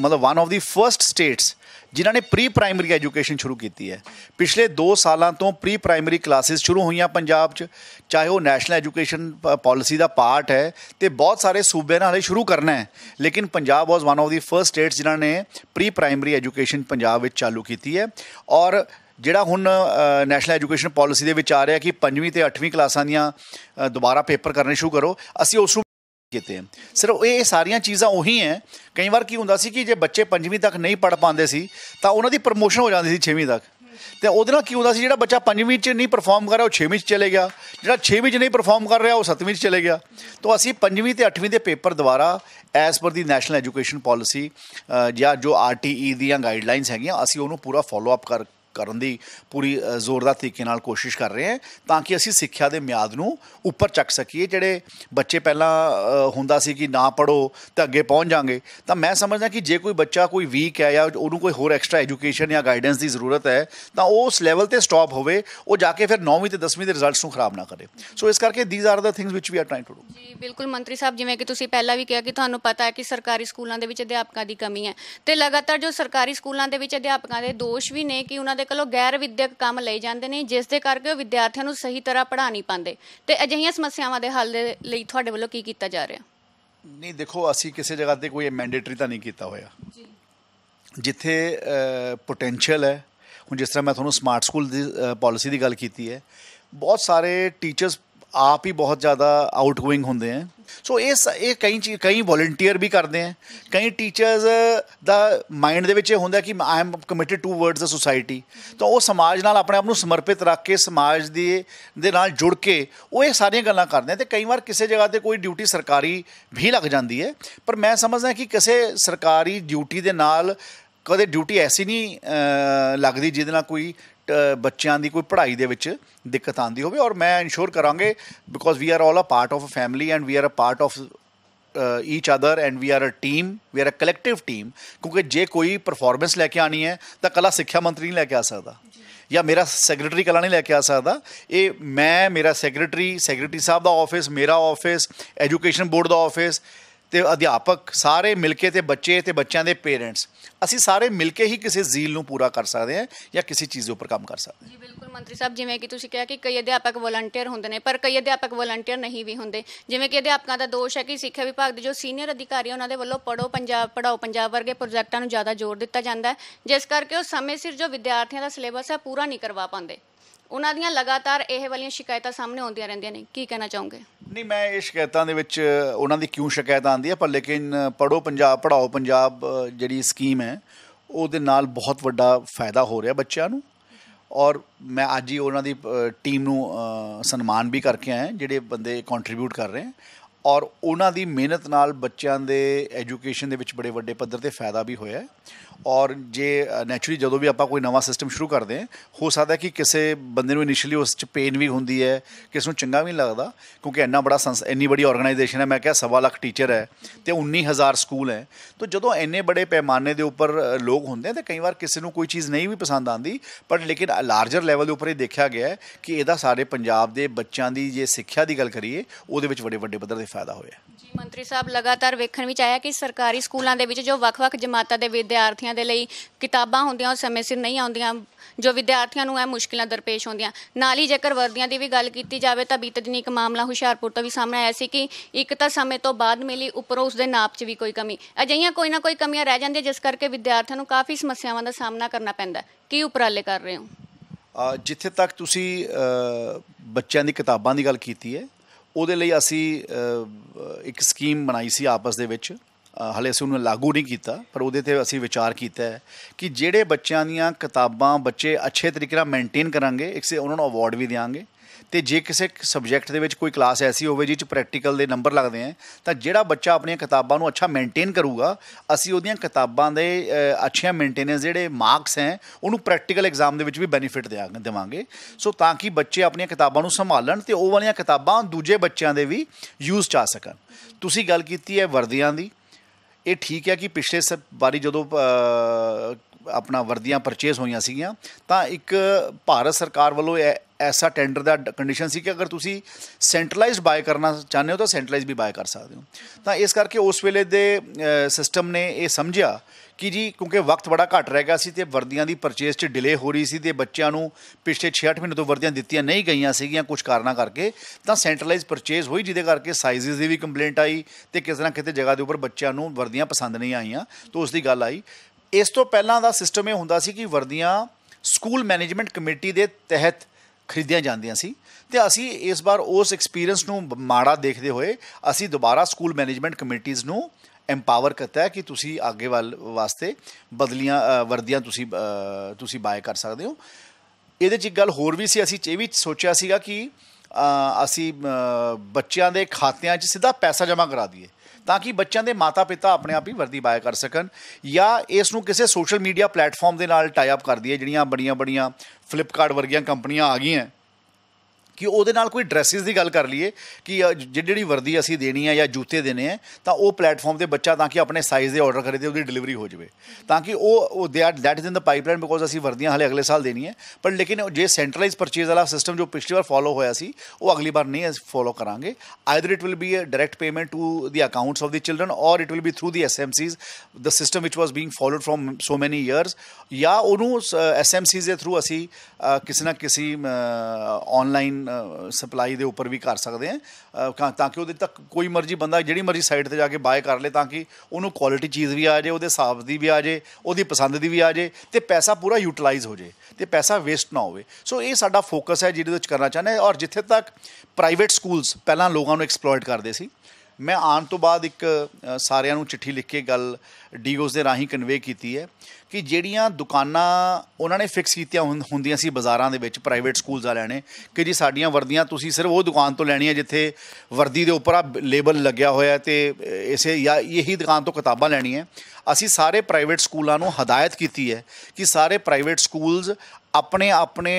ਮਤਲਬ one of the first states ਜਿਨ੍ਹਾਂ ਨੇ ਪ੍ਰੀ ਪ੍ਰਾਇਮਰੀ ਐਜੂਕੇਸ਼ਨ ਸ਼ੁਰੂ ਕੀਤੀ ਹੈ ਪਿਛਲੇ 2 ਸਾਲਾਂ ਤੋਂ ਪ੍ਰੀ ਪ੍ਰਾਇਮਰੀ ਕਲਾਸਿਸ ਸ਼ੁਰੂ ਹੋਈਆਂ ਪੰਜਾਬ 'ਚ ਚਾਹੇ ਉਹ ਨੈਸ਼ਨਲ ਐਜੂਕੇਸ਼ਨ ਪਾਲਿਸੀ ਦਾ ਪਾਰਟ ਹੈ ਤੇ ਬਹੁਤ ਸਾਰੇ ਸੂਬੇ ਨਾਲੇ ਸ਼ੁਰੂ ਕਰਨਾ ਹੈ ਲੇਕਿਨ Punjab was one of the first states ਜਿਨ੍ਹਾਂ ਨੇ ਪ੍ਰੀ ਪ੍ਰਾਇਮਰੀ ਐਜੂਕੇਸ਼ਨ ਪੰਜਾਬ ਵਿੱਚ ਚਾਲੂ ਕੀਤੀ ਹੈ ਔਰ ਜਿਹੜਾ ਹੁਣ ਨੈਸ਼ਨਲ ਐਜੂਕੇਸ਼ਨ ਪਾਲਿਸੀ ਦੇ ਵਿੱਚ ਆ ਰਿਹਾ ਕਿ 5ਵੀਂ ਤੇ 8ਵੀਂ ਕਲਾਸਾਂ ਦੀਆਂ ਦੁਬਾਰਾ ਪੇਪਰ ਕਰਨੇ ਸ਼ੁਰੂ ਕਰੋ ਅਸੀਂ ਉਸ ਕੀਤੇ ਸਿਰਫ ਇਹ ਸਾਰੀਆਂ ਚੀਜ਼ਾਂ ਉਹੀ ਹੈ ਕਈ ਵਾਰ ਕੀ ਹੁੰਦਾ ਸੀ ਕਿ ਜੇ ਬੱਚੇ ਪੰਜਵੀਂ ਤੱਕ ਨਹੀਂ ਪੜ ਪਾਉਂਦੇ ਸੀ ਤਾਂ ਉਹਨਾਂ ਦੀ ਪ੍ਰਮੋਸ਼ਨ ਹੋ ਜਾਂਦੀ ਸੀ 6ਵੀਂ ਤੱਕ ਤੇ ਉਹਦੇ ਨਾਲ ਕੀ ਹੁੰਦਾ ਸੀ ਜਿਹੜਾ ਬੱਚਾ 5ਵੀਂ ਚ ਨਹੀਂ ਪਰਫਾਰਮ ਕਰ ਰਿਹਾ ਉਹ 6ਵੀਂ ਚ ਚਲੇ ਗਿਆ ਜਿਹੜਾ 6ਵੀਂ ਚ ਨਹੀਂ ਪਰਫਾਰਮ ਕਰ ਰਿਹਾ ਉਹ 7ਵੀਂ ਚ ਚਲੇ ਗਿਆ ਤਾਂ ਅਸੀਂ 5ਵੀਂ ਤੇ 8ਵੀਂ ਦੇ ਪੇਪਰ ਦੁਆਰਾ ਐਸ ਪਰ ਦੀ ਨੈਸ਼ਨਲ ਐਜੂਕੇਸ਼ਨ ਪਾਲਿਸੀ ਜਾਂ ਜੋ ਆਰਟੀਈ ਦੀਆਂ ਗਾਈਡਲਾਈਨਸ ਹੈਗੀਆਂ ਅਸੀਂ ਉਹਨੂੰ ਪੂਰਾ ਫਾਲੋ ਅਪ ਕਰ ਕਰਨ ਦੀ ਪੂਰੀ ਜ਼ੋਰਦਾਰ ਤਰੀਕੇ ਨਾਲ ਕੋਸ਼ਿਸ਼ ਕਰ ਰਹੇ ਹਾਂ ਤਾਂ ਕਿ ਅਸੀਂ ਸਿੱਖਿਆ ਦੇ ਮਿਆਦ ਨੂੰ ਉੱਪਰ ਚੱਕ ਸਕੀਏ ਜਿਹੜੇ ਬੱਚੇ ਪਹਿਲਾਂ ਹੁੰਦਾ ਸੀ ਕਿ ਨਾ ਪੜੋ ਤੇ ਅੱਗੇ ਪਹੁੰਚ ਜਾਗੇ ਤਾਂ ਮੈਂ ਸਮਝਦਾ ਕਿ ਜੇ ਕੋਈ ਬੱਚਾ ਕੋਈ ਵੀਕ ਹੈ ਜਾਂ ਉਹਨੂੰ ਕੋਈ ਹੋਰ ਐਕਸਟਰਾ ਐਜੂਕੇਸ਼ਨ ਜਾਂ ਗਾਈਡੈਂਸ ਦੀ ਜ਼ਰੂਰਤ ਹੈ ਤਾਂ ਉਸ ਲੈਵਲ ਤੇ ਸਟਾਪ ਹੋਵੇ ਉਹ ਜਾ ਕੇ ਫਿਰ 9ਵੀਂ ਤੇ 10ਵੀਂ ਦੇ ਰਿਜ਼ਲਟਸ ਨੂੰ ਖਰਾਬ ਨਾ ਕਰੇ ਸੋ ਇਸ ਕਰਕੇ these are the things which we are trying to do ਜੀ ਬਿਲਕੁਲ ਮੰਤਰੀ ਸਾਹਿਬ ਜਿਵੇਂ ਕਿ ਤੁਸੀਂ ਪਹਿਲਾਂ ਵੀ ਕਿਹਾ ਕਿ ਤੁਹਾਨੂੰ ਪਤਾ ਹੈ ਕਿ ਸਰਕਾਰੀ ਸਕੂਲਾਂ ਦੇ ਵਿੱਚ ਅਧਿਆਪਕਾਂ ਦੀ ਕਮੀ ਹੈ ਤੇ ਲਗਾਤਾਰ ਜੋ ਸਰਕਾਰੀ ਸਕੂਲਾਂ ਦੇ ਵਿੱਚ ਅਧਿਆਪਕਾਂ ਦੇ ਦੋਸ਼ ਵੀ ਨੇ ਕਿ ਉਹਨਾਂ ਦੇ ਕੋਲੋਂ ਗੈਰ ਵਿਦਿਅਕ ਕੰਮ ਲਏ ਜਾਂਦੇ ਨੇ ਜਿਸ ਦੇ ਕਰਕੇ ਵਿਦਿਆਰਥੀਆਂ ਨੂੰ ਸਹੀ ਤਰ੍ਹਾਂ ਪੜ੍ਹਾ ਨਹੀਂ ਪਾਉਂਦੇ ਤੇ ਅਜਿਹੀਆਂ ਸਮੱਸਿਆਵਾਂ ਦੇ ਹੱਲ ਦੇ ਲਈ ਤੁਹਾਡੇ ਵੱਲੋਂ ਕੀ ਕੀਤਾ ਜਾ ਰਿਹਾ ਨਹੀਂ ਦੇਖੋ ਅਸੀਂ ਕਿਸੇ ਜਗ੍ਹਾ ਤੇ ਕੋਈ ਮੈਂਡੇਟਰੀ ਤਾਂ ਨਹੀਂ ਕੀਤਾ ਹੋਇਆ ਜੀ ਜਿੱਥੇ ਪੋਟੈਂਸ਼ੀਅਲ ਹੈ ਹੁਣ ਜਿਸ ਤਰ੍ਹਾਂ ਮੈਂ ਤੁਹਾਨੂੰ ਸਮਾਰਟ ਸਕੂਲ ਦੀ ਪਾਲਿਸੀ ਦੀ ਗੱਲ ਕੀਤੀ ਹੈ ਬਹੁਤ ਸਾਰੇ ਟੀਚਰਸ ਆਪ ਹੀ ਬਹੁਤ ਜ਼ਿਆਦਾ ਆਊਟਗoing ਹੁੰਦੇ ਆ ਸੋ ਇਹ ਇਹ ਕਈ ਚੀਜ਼ ਕਈ ਵੋਲੰਟੀਅਰ ਵੀ ਕਰਦੇ ਆ ਕਈ ਟੀਚਰਸ ਦਾ ਮਾਈਂਡ ਦੇ ਵਿੱਚ ਇਹ ਹੁੰਦਾ ਕਿ I'm committed towards the society ਤਾਂ ਉਹ ਸਮਾਜ ਨਾਲ ਆਪਣੇ ਆਪ ਨੂੰ ਸਮਰਪਿਤ ਰੱਖ ਕੇ ਸਮਾਜ ਦੀ ਦੇ ਨਾਲ ਜੁੜ ਕੇ ਉਹ ਇਹ ਸਾਰੀਆਂ ਗੱਲਾਂ ਕਰਦੇ ਆ ਤੇ ਕਈ ਵਾਰ ਕਿਸੇ ਜਗ੍ਹਾ ਤੇ ਕੋਈ ਡਿਊਟੀ ਸਰਕਾਰੀ ਵੀ ਲੱਗ ਜਾਂਦੀ ਹੈ ਪਰ ਮੈਂ ਸਮਝਦਾ ਕਿ ਕਿਸੇ ਸਰਕਾਰੀ ਡਿਊਟੀ ਦੇ ਨਾਲ ਕਦੇ ਡਿਊਟੀ ਐਸੀ ਨਹੀਂ ਲੱਗਦੀ ਜਿਹਦੇ ਨਾਲ ਕੋਈ ਬੱਚਿਆਂ ਦੀ ਕੋਈ ਪੜ੍ਹਾਈ ਦੇ ਵਿੱਚ ਦਿੱਕਤ ਆਂਦੀ ਹੋਵੇ ਔਰ ਮੈਂ ਇਨਸ਼ੋਰ ਕਰਾਂਗੇ because we are all a part of a family and we are a part of each other and we are a team we are a collective team ਕਿਉਂਕਿ ਜੇ ਕੋਈ ਪਰਫਾਰਮੈਂਸ ਲੈ ਕੇ ਆਣੀ ਹੈ ਤਾਂ ਕਲਾ ਸਿੱਖਿਆ ਮੰਤਰੀ ਨਹੀਂ ਲੈ ਕੇ ਆ ਸਕਦਾ ਜਾਂ ਮੇਰਾ ਸੈਕਟਰੀ ਕਲਾ ਨਹੀਂ ਲੈ ਕੇ ਆ ਸਕਦਾ ਇਹ ਮੈਂ ਮੇਰਾ ਸੈਕਟਰੀ ਸੈਕਟਰੀ ਸਾਹਿਬ ਦਾ ਆਫਿਸ ਮੇਰਾ ਆਫਿਸ ਐਜੂਕੇਸ਼ਨ ਬੋਰਡ ਦਾ ਆਫਿਸ ਤੇ ਅਧਿਆਪਕ ਸਾਰੇ ਮਿਲ ਕੇ ਤੇ ਬੱਚੇ ਤੇ ਬੱਚਿਆਂ ਦੇ ਪੇਰੈਂਟਸ ਅਸੀਂ ਸਾਰੇ ਮਿਲ ਕੇ ਹੀ ਕਿਸੇ ਜ਼ੀਲ ਨੂੰ ਪੂਰਾ ਕਰ ਸਕਦੇ ਹਾਂ ਜਾਂ ਕਿਸੇ ਚੀਜ਼ ਉੱਪਰ ਕੰਮ ਕਰ ਸਕਦੇ ਹਾਂ ਜੀ ਬਿਲਕੁਲ ਮੰਤਰੀ ਸਾਹਿਬ ਜਿਵੇਂ ਕਿ ਤੁਸੀਂ ਕਿਹਾ ਕਿ ਕਈ ਅਧਿਆਪਕ ਵਲੰਟੀਅਰ ਹੁੰਦੇ ਨੇ ਪਰ ਕਈ ਅਧਿਆਪਕ ਵਲੰਟੀਅਰ ਨਹੀਂ ਵੀ ਹੁੰਦੇ ਜਿਵੇਂ ਕਿ ਅਧਿਆਪਕਾਂ ਦਾ ਦੋਸ਼ ਹੈ ਕਿ ਸਿੱਖਿਆ ਵਿਭਾਗ ਦੇ ਜੋ ਸੀਨੀਅਰ ਅਧਿਕਾਰੀ ਉਹਨਾਂ ਦੇ ਵੱਲੋਂ ਪੜੋ ਪੰਜਾਬ ਪੜਾਓ ਪੰਜਾਬ ਵਰਗੇ ਪ੍ਰੋਜੈਕਟਾਂ ਨੂੰ ਜ਼ਿਆਦਾ ਜ਼ੋਰ ਦਿੱਤਾ ਜਾਂਦਾ ਹੈ ਜਿਸ ਕਰਕੇ ਉਹ ਸਮੇਂ ਸਿਰ ਜੋ ਵਿਦਿਆਰਥੀਆਂ ਦਾ ਸਿਲੇਬਸ ਹੈ ਪੂਰਾ ਨਹੀਂ ਕਰਵਾ ਪਾਉਂਦੇ ਉਹਨਾਂ ਦੀਆਂ ਲਗਾਤਾਰ ਇਹ ਵਾਲੀਆਂ ਸ਼ਿਕਾਇਤਾਂ ਸਾਹਮਣੇ ਆਉਂਦੀਆਂ ਰਹਿੰਦੀਆਂ ਨੇ ਕੀ ਕਹਿਣਾ ਚਾਹੋਗੇ ਨਹੀਂ ਮੈਂ ਇਹ ਸ਼ਿਕਾਇਤਾਂ ਦੇ ਵਿੱਚ ਉਹਨਾਂ ਦੀ ਕਿਉਂ ਸ਼ਿਕਾਇਤ ਆਂਦੀ ਹੈ ਪਰ ਲੇਕਿਨ ਪੜੋ ਪੰਜਾਬ ਪੜਾਓ ਪੰਜਾਬ ਜਿਹੜੀ ਸਕੀਮ ਹੈ ਉਹਦੇ ਨਾਲ ਬਹੁਤ ਵੱਡਾ ਫਾਇਦਾ ਹੋ ਰਿਹਾ ਬੱਚਿਆਂ ਨੂੰ ਔਰ ਮੈਂ ਅੱਜ ਹੀ ਉਹਨਾਂ ਦੀ ਟੀਮ ਨੂੰ ਸਨਮਾਨ ਵੀ ਕਰਕੇ ਆਇਆ ਜਿਹੜੇ ਬੰਦੇ ਕੰਟਰੀਬਿਊਟ ਕਰ ਰਹੇ ਹਨ ਔਰ ਉਹਨਾਂ ਦੀ ਮਿਹਨਤ ਨਾਲ ਬੱਚਿਆਂ ਦੇ ਐਜੂਕੇਸ਼ਨ ਦੇ ਵਿੱਚ ਬੜੇ ਵੱਡੇ ਪੱਧਰ ਤੇ ਫਾਇਦਾ ਵੀ ਹੋਇਆ ਔਰ ਜੇ ਨੇਚਰਲੀ ਜਦੋਂ ਵੀ ਆਪਾਂ ਕੋਈ ਨਵਾਂ ਸਿਸਟਮ ਸ਼ੁਰੂ ਕਰਦੇ ਹਾਂ ਹੋ ਸਕਦਾ ਕਿ ਕਿਸੇ ਬੰਦੇ ਨੂੰ ਇਨੀਸ਼ੀਅਲੀ ਉਸ 'ਚ ਪੇਨ ਵੀ ਹੁੰਦੀ ਹੈ ਕਿਸ ਨੂੰ ਚੰਗਾ ਵੀ ਨਹੀਂ ਲੱਗਦਾ ਕਿਉਂਕਿ ਇੰਨਾ ਬੜਾ ਇੰਨੀ ਬੜੀ ਆਰਗੇਨਾਈਜੇਸ਼ਨ ਹੈ ਮੈਂ ਕਿਹਾ ਸਵਾ ਲੱਖ ਟੀਚਰ ਹੈ ਤੇ 19000 ਸਕੂਲ ਹੈ ਤਾਂ ਜਦੋਂ ਇੰਨੇ ਬੜੇ ਪੈਮਾਨੇ ਦੇ ਉੱਪਰ ਲੋਕ ਹੁੰਦੇ ਆ ਤੇ ਕਈ ਵਾਰ ਕਿਸੇ ਨੂੰ ਕੋਈ ਚੀਜ਼ ਨਹੀਂ ਵੀ ਪਸੰਦ ਆਂਦੀ ਪਰ ਲੇਕਿਨ ਲਾਰਜਰ ਲੈਵਲ ਦੇ ਉੱਪਰ ਇਹ ਦੇਖਿਆ ਗਿਆ ਹੈ ਕਿ ਇਹਦਾ ਸਾਰੇ ਪੰਜਾਬ ਦੇ ਬੱਚਿਆਂ ਦੀ ਜੇ ਸਿੱਖਿਆ ਦੀ ਗੱਲ ਕਰੀਏ ਉਹਦੇ ਵਿੱਚ ਵੱਡੇ ਵੱਡੇ ਪੱਧਰ ਤੇ ਫਾਇਦਾ ਹੋਇਆ ਜੀ ਮੰਤਰੀ ਸਾਹਿਬ ਲਗਾਤਾਰ ਵੇਖਣ ਵਿੱਚ ਆਇਆ ਕਿ ਸਰਕਾਰੀ ਸਕੂਲਾਂ ਦੇ ਵਿੱਚ ਜੋ ਵੱਖ-ਵੱਖ ਜਮਾਤਾਂ ਦੇ ਵਿਦਿਆਰਥੀਆਂ ਦੇ ਲਈ ਕਿਤਾਬਾਂ ਹੁੰਦੀਆਂ ਉਹ ਸਮੇਂ ਸਿਰ ਨਹੀਂ ਆਉਂਦੀਆਂ ਜੋ ਵਿਦਿਆਰਥੀਆਂ ਨੂੰ ਇਹ ਮੁਸ਼ਕਲਾਂ ਦਰਪੇਸ਼ ਹੁੰਦੀਆਂ ਨਾਲ ਹੀ ਜੇਕਰ ਵਰਦੀਆਂ ਦੀ ਵੀ ਗੱਲ ਕੀਤੀ ਜਾਵੇ ਤਾਂ ਬੀਤੇ ਦਿਨ ਇੱਕ ਮਾਮਲਾ ਹੁਸ਼ਿਆਰਪੁਰ ਤੋਂ ਵੀ ਸਾਹਮਣੇ ਆਇਆ ਸੀ ਕਿ ਇੱਕ ਤਾਂ ਸਮੇਂ ਤੋਂ ਬਾਅਦ ਮਿਲੀ ਉੱਪਰੋਂ ਉਸ ਦੇ ਨਾਪ 'ਚ ਵੀ ਕੋਈ ਕਮੀ ਅਜਿਹੀਆਂ ਕੋਈ ਨਾ ਕੋਈ ਕਮੀਆਂ ਰਹਿ ਜਾਂਦੀਆਂ ਜਿਸ ਕਰਕੇ ਵਿਦਿਆਰਥੀਆਂ ਨੂੰ ਕਾਫੀ ਸਮੱਸਿਆਵਾਂ ਦਾ ਸਾਹਮਣਾ ਕਰਨਾ ਪੈਂਦਾ ਕੀ ਉਪਰਾਲੇ ਕਰ ਰਹੇ ਹੋ ਜਿੱਥੇ ਤੱਕ ਤੁਸੀਂ ਬੱਚਿਆਂ ਦੀ ਕਿਤਾਬਾਂ ਦੀ ਗੱਲ ਕੀਤੀ ਹੈ ਉਹਦੇ ਲਈ ਅਸੀਂ ਇੱਕ ਸਕੀਮ ਬਣਾਈ ਸੀ ਆਪਸ ਦੇ ਵਿੱਚ ਹਲੇ ਅਸੀਂ ਉਹਨੂੰ ਲਾਗੂ ਨਹੀਂ ਕੀਤਾ ਪਰ ਉਹਦੇ ਤੇ ਅਸੀਂ ਵਿਚਾਰ ਕੀਤਾ ਹੈ ਕਿ ਜਿਹੜੇ ਬੱਚਿਆਂ ਦੀਆਂ ਕਿਤਾਬਾਂ ਬੱਚੇ ਅੱਛੇ ਤਰੀਕੇ ਨਾਲ ਮੇਨਟੇਨ ਕਰਾਂਗੇ ਇੱਕ ਸੇ ਉਹਨਾਂ ਨੂੰ ਅਵਾਰਡ ਵੀ ਦੇਵਾਂਗੇ ਤੇ ਜੇ ਕਿਸੇ ਸਬਜੈਕਟ ਦੇ ਵਿੱਚ ਕੋਈ ਕਲਾਸ ਐਸੀ ਹੋਵੇ ਜਿਹਦੇ ਵਿੱਚ ਪ੍ਰੈਕਟੀਕਲ ਦੇ ਨੰਬਰ ਲੱਗਦੇ ਆ ਤਾਂ ਜਿਹੜਾ ਬੱਚਾ ਆਪਣੀਆਂ ਕਿਤਾਬਾਂ ਨੂੰ ਅੱਛਾ ਮੇਨਟੇਨ ਕਰੂਗਾ ਅਸੀਂ ਉਹਦੀਆਂ ਕਿਤਾਬਾਂ ਦੇ ਅੱਛੇ ਮੇਨਟੇਨੈਂਸ ਜਿਹੜੇ ਮਾਰਕਸ ਹੈ ਉਹਨੂੰ ਪ੍ਰੈਕਟੀਕਲ ਐਗਜ਼ਾਮ ਦੇ ਵਿੱਚ ਵੀ ਬੈਨੀਫਿਟ ਦੇਵਾਂਗੇ ਸੋ ਤਾਂ ਕਿ ਬੱਚੇ ਆਪਣੀਆਂ ਕਿਤਾਬਾਂ ਨੂੰ ਸੰਭਾਲਣ ਤੇ ਉਹ ਵਾਲੀਆਂ ਕਿਤਾਬਾਂ ਦੂਜੇ ਬੱਚਿਆਂ ਦੇ ਵੀ ਯੂਜ਼ ਚ ਆ ਸਕਣ ਤੁਸੀਂ ਗੱਲ ਕੀਤੀ ਹੈ ਵਰਦੀਆਂ ਦੀ ਇਹ ਠੀਕ ਹੈ ਕਿ ਪਿਛਲੇ ਵਾਰੀ ਜਦੋਂ ਆਪਣਾ ਵਰਦੀਆਂ ਪਰਚੇਸ ਹੋਈਆਂ ਸੀਗੀਆਂ ਤਾਂ ਇੱਕ ਭਾਰਤ ਸਰਕਾਰ ਵੱਲੋਂ ਐਸਾ ਟੈਂਡਰ ਦਾ ਕੰਡੀਸ਼ਨ ਸੀ ਕਿ ਅਗਰ ਤੁਸੀਂ ਸੈਂਟਰਲਾਈਜ਼ਡ ਬਾਏ ਕਰਨਾ ਚਾਹੁੰਦੇ ਹੋ ਤਾਂ ਸੈਂਟਰਲਾਈਜ਼ ਵੀ ਬਾਏ ਕਰ ਸਕਦੇ ਹੋ ਤਾਂ ਇਸ ਕਰਕੇ ਉਸ ਵੇਲੇ ਦੇ ਸਿਸਟਮ ਨੇ ਇਹ ਸਮਝਿਆ ਕਿ ਜੀ ਕਿਉਂਕਿ ਵਕਤ ਬੜਾ ਘੱਟ ਰਹਿ ਗਿਆ ਸੀ ਤੇ ਵਰਦੀਆਂ ਦੀ ਪਰਚੇਸ 'ਚ ਡਿਲੇ ਹੋ ਰਹੀ ਸੀ ਤੇ ਬੱਚਿਆਂ ਨੂੰ ਪਿਛਲੇ 6-8 ਮਹੀਨੇ ਤੋਂ ਵਰਦੀਆਂ ਦਿੱਤੀਆਂ ਨਹੀਂ ਗਈਆਂ ਸੀਗੀਆਂ ਕੁਝ ਕਾਰਨਾਂ ਕਰਕੇ ਤਾਂ ਸੈਂਟਰਲਾਈਜ਼ ਪਰਚੇਸ ਹੋਈ ਜਿਹਦੇ ਕਰਕੇ ਸਾਈਜ਼ਸ ਦੀ ਵੀ ਕੰਪਲੇਂਟ ਆਈ ਤੇ ਕਿਸੇ ਨਾ ਕਿਤੇ ਜਗ੍ਹਾ ਦੇ ਉੱਪਰ ਬੱਚਿਆਂ ਨੂੰ ਵਰਦੀਆਂ ਪਸੰਦ ਨਹੀਂ ਆਈਆਂ ਤਾਂ ਉਸ ਦੀ ਗੱਲ ਆਈ ਇਸ ਤੋਂ ਪਹਿਲਾਂ ਦਾ ਸਿਸਟਮ ਇਹ ਹੁੰਦਾ ਸੀ ਕਿ ਵਰਦੀਆਂ ਸਕੂਲ ਮੈਨੇਜਮੈਂਟ ਕਮੇਟੀ ਦੇ ਤਹਿਤ ਖਰੀਦਿਆ ਜਾਂਦੀਆਂ ਸੀ ਤੇ ਅਸੀਂ ਇਸ ਵਾਰ ਉਸ ਐਕਸਪੀਰੀਅੰਸ ਨੂੰ ਮਾੜਾ ਦੇਖਦੇ ਹੋਏ ਅਸੀਂ ਦੁਬਾਰਾ ਸਕੂਲ ਮੈਨੇਜਮੈਂਟ ਕਮੇਟੀਆਂ ਨੂੰ ਐਮਪਾਵਰ ਕਰਤਾ ਹੈ ਕਿ ਤੁਸੀਂ ਅੱਗੇ ਵੱਲ ਵਾਸਤੇ ਬਦਲੀਆਂ ਵਰਦੀਆਂ ਤੁਸੀਂ ਤੁਸੀਂ ਬਾਏ ਕਰ ਸਕਦੇ ਹੋ ਇਹਦੇ ਚ ਇੱਕ ਗੱਲ ਹੋਰ ਵੀ ਸੀ ਅਸੀਂ ਇਹ ਵੀ ਸੋਚਿਆ ਸੀਗਾ ਕਿ ਅਸੀਂ ਬੱਚਿਆਂ ਦੇ ਖਾਤਿਆਂ 'ਚ ਸਿੱਧਾ ਪੈਸਾ ਜਮ੍ਹਾਂ ਕਰਾ ਦਈਏ ਤਾਂ ਕਿ ਬੱਚਿਆਂ ਦੇ ਮਾਤਾ-ਪਿਤਾ ਆਪਣੇ ਆਪ ਹੀ ਵਰਦੀ ਬਾਏ ਕਰ ਸਕਣ ਜਾਂ ਇਸ ਨੂੰ ਕਿਸੇ ਸੋਸ਼ਲ ਮੀਡੀਆ ਪਲੇਟਫਾਰਮ ਦੇ ਨਾਲ ਟਾਈ ਅਪ ਕਰ ਦਈਏ ਜਿਹੜੀਆਂ ਬੜੀਆਂ-ਬੜੀਆਂ ਫਲਿੱਪਕਾਰਟ ਵਰਗੀਆਂ ਕੰਪਨੀਆਂ ਆ ਗਈਆਂ ਕਿ ਉਹਦੇ ਨਾਲ ਕੋਈ ਡਰੈਸਿਸ ਦੀ ਗੱਲ ਕਰ ਲਈਏ ਕਿ ਜਿਹੜੀ ਵਰਦੀ ਅਸੀਂ ਦੇਣੀ ਹੈ ਜਾਂ ਜੂਤੇ ਦੇਣੇ ਹੈ ਤਾਂ ਉਹ ਪਲੇਟਫਾਰਮ ਤੇ ਬੱਚਾ ਤਾਂ ਕਿ ਆਪਣੇ ਸਾਈਜ਼ ਦੇ ਆਰਡਰ ਕਰੇ ਤੇ ਉਹਦੀ ਡਿਲੀਵਰੀ ਹੋ ਜਾਵੇ ਤਾਂ ਕਿ ਉਹ they are that is in the pipeline because ਅਸੀਂ ਵਰਦੀਆਂ ਹਲੇ ਅਗਲੇ ਸਾਲ ਦੇਣੀ ਹੈ ਪਰ ਲੇਕਿਨ ਜੇ ਸੈਂਟਰਲਾਈਜ਼ ਪਰਚੇਜ਼ ਵਾਲਾ ਸਿਸਟਮ ਜੋ ਪਿਛਲੀ ਵਾਰ ਫੋਲੋ ਹੋਇਆ ਸੀ ਉਹ ਅਗਲੀ ਵਾਰ ਨਹੀਂ ਫੋਲੋ ਕਰਾਂਗੇ either it will be a direct payment to the accounts of the children or it will be through the SMCs the system which was being followed from so many years ਜਾਂ ਉਹਨੂੰ ਐਸਐਮਸੀਜ਼ ਦੇ ਥਰੂ ਅਸੀਂ ਕਿਸੇ ਨਾ ਕਿਸੇ ਆਨਲਾਈਨ ਸਪਲਾਈ ਦੇ ਉੱਪਰ ਵੀ ਕਰ ਸਕਦੇ ਆ ਤਾਂ ਕਿ ਉਹਦੇ ਤੱਕ ਕੋਈ ਮਰਜ਼ੀ ਬੰਦਾ ਜਿਹੜੀ ਮਰਜ਼ੀ ਸਾਈਟ ਤੇ ਜਾ ਕੇ ਬਾਏ ਕਰ ਲੇ ਤਾਂ ਕਿ ਉਹਨੂੰ ਕੁਆਲਿਟੀ ਚੀਜ਼ ਵੀ ਆ ਜਾਏ ਉਹਦੇ ਹਿਸਾਬ ਦੀ ਵੀ ਆ ਜਾਏ ਉਹਦੀ ਪਸੰਦ ਦੀ ਵੀ ਆ ਜਾਏ ਤੇ ਪੈਸਾ ਪੂਰਾ ਯੂਟਿਲਾਈਜ਼ ਹੋ ਜਾਏ ਤੇ ਪੈਸਾ ਵੇਸਟ ਨਾ ਹੋਵੇ ਸੋ ਇਹ ਸਾਡਾ ਫੋਕਸ ਹੈ ਜਿਹਦੇ ਵਿੱਚ ਕਰਨਾ ਚਾਹੁੰਦੇ ਔਰ ਜਿੱਥੇ ਤੱਕ ਪ੍ਰਾਈਵੇਟ ਸਕੂਲਸ ਪਹਿਲਾਂ ਲੋਕਾਂ ਨੂੰ ਐਕਸਪਲੋਇਟ ਕਰਦੇ ਸੀ ਮੈਂ ਆਉਣ ਤੋਂ ਬਾਅਦ ਇੱਕ ਸਾਰਿਆਂ ਨੂੰ ਚਿੱਠੀ ਲਿਖ ਕੇ ਗੱਲ ਡੀਓਜ਼ ਦੇ ਰਾਹੀਂ ਕਨਵੇ ਕੀਤੀ ਹੈ ਕਿ ਜਿਹੜੀਆਂ ਦੁਕਾਨਾਂ ਉਹਨਾਂ ਨੇ ਫਿਕਸ ਕੀਤੀਆਂ ਹੁੰਦੀਆਂ ਸੀ ਬਾਜ਼ਾਰਾਂ ਦੇ ਵਿੱਚ ਪ੍ਰਾਈਵੇਟ ਸਕੂਲਸ ਵਾਲਿਆਂ ਨੇ ਕਿ ਜੀ ਸਾਡੀਆਂ ਵਰਦੀਆਂ ਤੁਸੀਂ ਸਿਰਫ ਉਹ ਦੁਕਾਨ ਤੋਂ ਲੈਣੀਆਂ ਜਿੱਥੇ ਵਰਦੀ ਦੇ ਉੱਪਰ ਆ ਲੇਬਲ ਲੱਗਿਆ ਹੋਇਆ ਤੇ ਇਸੇ ਜਾਂ ਇਹੀ ਦੁਕਾਨ ਤੋਂ ਕਿਤਾਬਾਂ ਲੈਣੀਆਂ ਅਸੀਂ ਸਾਰੇ ਪ੍ਰਾਈਵੇਟ ਸਕੂਲਾਂ ਨੂੰ ਹਦਾਇਤ ਕੀਤੀ ਹੈ ਕਿ ਸਾਰੇ ਪ੍ਰਾਈਵੇਟ ਸਕੂਲਸ ਆਪਣੇ ਆਪਣੇ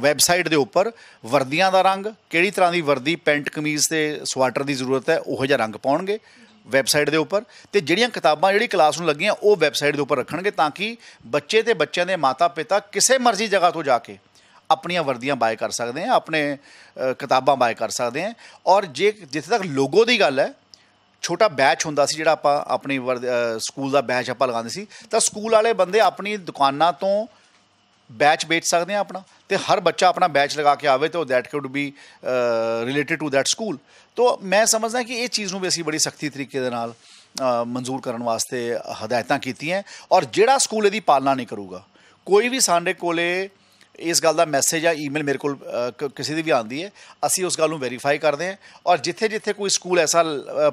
ਵੈਬਸਾਈਟ ਦੇ ਉੱਪਰ ਵਰਦੀਆਂ ਦਾ ਰੰਗ ਕਿਹੜੀ ਤਰ੍ਹਾਂ ਦੀ ਵਰਦੀ ਪੈਂਟ ਕਮੀਜ਼ ਤੇ ਸਵਾਟਰ ਦੀ ਜ਼ਰੂਰਤ ਹੈ ਉਹੋ ਜਿਹਾ ਰੰਗ ਪਾਉਣਗੇ ਵੈਬਸਾਈਟ ਦੇ ਉੱਪਰ ਤੇ ਜਿਹੜੀਆਂ ਕਿਤਾਬਾਂ ਜਿਹੜੀ ਕਲਾਸ ਨੂੰ ਲੱਗੀਆਂ ਉਹ ਵੈਬਸਾਈਟ ਦੇ ਉੱਪਰ ਰੱਖਣਗੇ ਤਾਂ ਕਿ ਬੱਚੇ ਤੇ ਬੱਚਿਆਂ ਦੇ ਮਾਤਾ-ਪਿਤਾ ਕਿਸੇ ਮਰਜ਼ੀ ਜਗ੍ਹਾ ਤੋਂ ਜਾ ਕੇ ਆਪਣੀਆਂ ਵਰਦੀਆਂ ਬਾਏ ਕਰ ਸਕਦੇ ਆ ਆਪਣੇ ਕਿਤਾਬਾਂ ਬਾਏ ਕਰ ਸਕਦੇ ਆ ਔਰ ਜੇ ਜਿੱਥੇ ਤੱਕ ਲੋਗੋ ਦੀ ਗੱਲ ਹੈ ਛੋਟਾ ਬੈਚ ਹੁੰਦਾ ਸੀ ਜਿਹੜਾ ਆਪਾਂ ਆਪਣੀ ਸਕੂਲ ਦਾ ਬੈਚ ਆਪਾਂ ਲਗਾਉਂਦੇ ਸੀ ਤਾਂ ਸਕੂਲ ਵਾਲੇ ਬੰਦੇ ਆਪਣੀ ਦੁਕਾਨਾਂ ਤੋਂ ਬੈਚ ਵੇਚ ਸਕਦੇ ਆ ਆਪਣਾ ਤੇ ਹਰ ਬੱਚਾ ਆਪਣਾ ਬੈਚ ਲਗਾ ਕੇ ਆਵੇ ਤੇ ਉਹ that could be related to that school ਤੋਂ ਮੈਂ ਸਮਝਦਾ ਕਿ ਇਹ ਚੀਜ਼ ਨੂੰ ਵੀ ਅਸੀਂ ਬੜੀ ਸਖਤੀ ਤਰੀਕੇ ਦੇ ਨਾਲ ਮਨਜ਼ੂਰ ਕਰਨ ਵਾਸਤੇ ਹਦਾਇਤਾਂ ਕੀਤੀਆਂ ਔਰ ਜਿਹੜਾ ਸਕੂਲ ਇਹਦੀ ਪਾਲਣਾ ਨਹੀਂ ਕਰੂਗਾ ਕੋਈ ਵੀ ਸਾਡੇ ਕੋਲੇ ਇਸ ਗੱਲ ਦਾ ਮੈਸੇਜ ਆ ਈਮੇਲ ਮੇਰੇ ਕੋਲ ਕਿਸੇ ਦੀ ਵੀ ਆਂਦੀ ਹੈ ਅਸੀਂ ਉਸ ਗੱਲ ਨੂੰ ਵੈਰੀਫਾਈ ਕਰਦੇ ਹਾਂ ਔਰ ਜਿੱਥੇ ਜਿੱਥੇ ਕੋਈ ਸਕੂਲ ਐਸਾ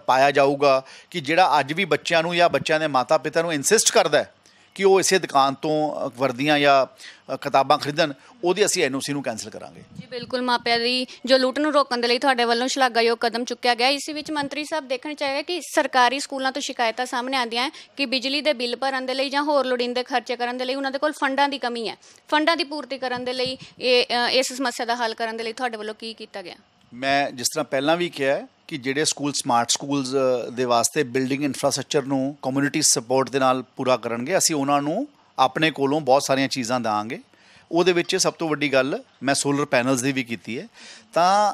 ਪਾਇਆ ਜਾਊਗਾ ਕਿ ਜਿਹੜਾ ਅੱਜ ਵੀ ਬੱਚਿਆਂ ਨੂੰ ਜਾਂ ਬੱਚਿਆਂ ਦੇ ਮਾਤਾ-ਪਿਤਾ ਨੂੰ ਇਨਸਿਸਟ ਕਰਦਾ ਹੈ ਕਿ ਉਹ ਇਸੇ ਦੁਕਾਨ ਤੋਂ ਵਰਦੀਆਂ ਜਾਂ ਕਿਤਾਬਾਂ ਖਰੀਦਣ ਉਹਦੀ ਅਸੀਂ ਐਨਓਸੀ ਨੂੰ ਕੈਨਸਲ ਕਰਾਂਗੇ ਜੀ ਬਿਲਕੁਲ ਮਾਪਿਆਂ ਦੀ ਜੋ ਲੁੱਟ ਨੂੰ ਰੋਕਣ ਦੇ ਲਈ ਤੁਹਾਡੇ ਵੱਲੋਂ ਸ਼ਲਾਘਾਯੋਗ ਕਦਮ ਚੁੱਕਿਆ ਗਿਆ ਇਸ ਵਿੱਚ ਮੰਤਰੀ ਸਾਹਿਬ ਦੇਖਣਾ ਚਾਹੀਦਾ ਕਿ ਸਰਕਾਰੀ ਸਕੂਲਾਂ ਤੋਂ ਸ਼ਿਕਾਇਤਾਂ ਸਾਹਮਣੇ ਆਉਂਦੀਆਂ ਕਿ ਬਿਜਲੀ ਦੇ ਬਿੱਲ ਭਰਨ ਦੇ ਲਈ ਜਾਂ ਹੋਰ ਲੋੜੀਂਦੇ ਖਰਚੇ ਕਰਨ ਦੇ ਲਈ ਉਹਨਾਂ ਦੇ ਕੋਲ ਫੰਡਾਂ ਦੀ ਕਮੀ ਹੈ ਫੰਡਾਂ ਦੀ ਪੂਰਤੀ ਕਰਨ ਦੇ ਲਈ ਇਹ ਇਸ ਸਮੱਸਿਆ ਦਾ ਹੱਲ ਕਰਨ ਦੇ ਲਈ ਤੁਹਾਡੇ ਵੱਲੋਂ ਕੀ ਕੀਤਾ ਗਿਆ ਮੈਂ ਜਿਸ ਤਰ੍ਹਾਂ ਪਹਿਲਾਂ ਵੀ ਕਿਹਾ ਕਿ ਜਿਹੜੇ ਸਕੂਲ ਸਮਾਰਟ ਸਕੂਲਸ ਦੇ ਵਾਸਤੇ ਬਿਲਡਿੰਗ ਇਨਫਰਾਸਟ੍ਰਕਚਰ ਨੂੰ ਕਮਿਊਨਿਟੀ ਸਪੋਰਟ ਦੇ ਨਾਲ ਪੂਰਾ ਕਰਨਗੇ ਅਸੀਂ ਉਹਨਾਂ ਨੂੰ ਆਪਣੇ ਕੋਲੋਂ ਬਹੁਤ ਸਾਰੀਆਂ ਚੀਜ਼ਾਂ ਦਾਂਗੇ ਉਹਦੇ ਵਿੱਚ ਸਭ ਤੋਂ ਵੱਡੀ ਗੱਲ ਮੈਂ ਸੋਲਰ ਪੈਨਲਸ ਦੀ ਵੀ ਕੀਤੀ ਹੈ ਤਾਂ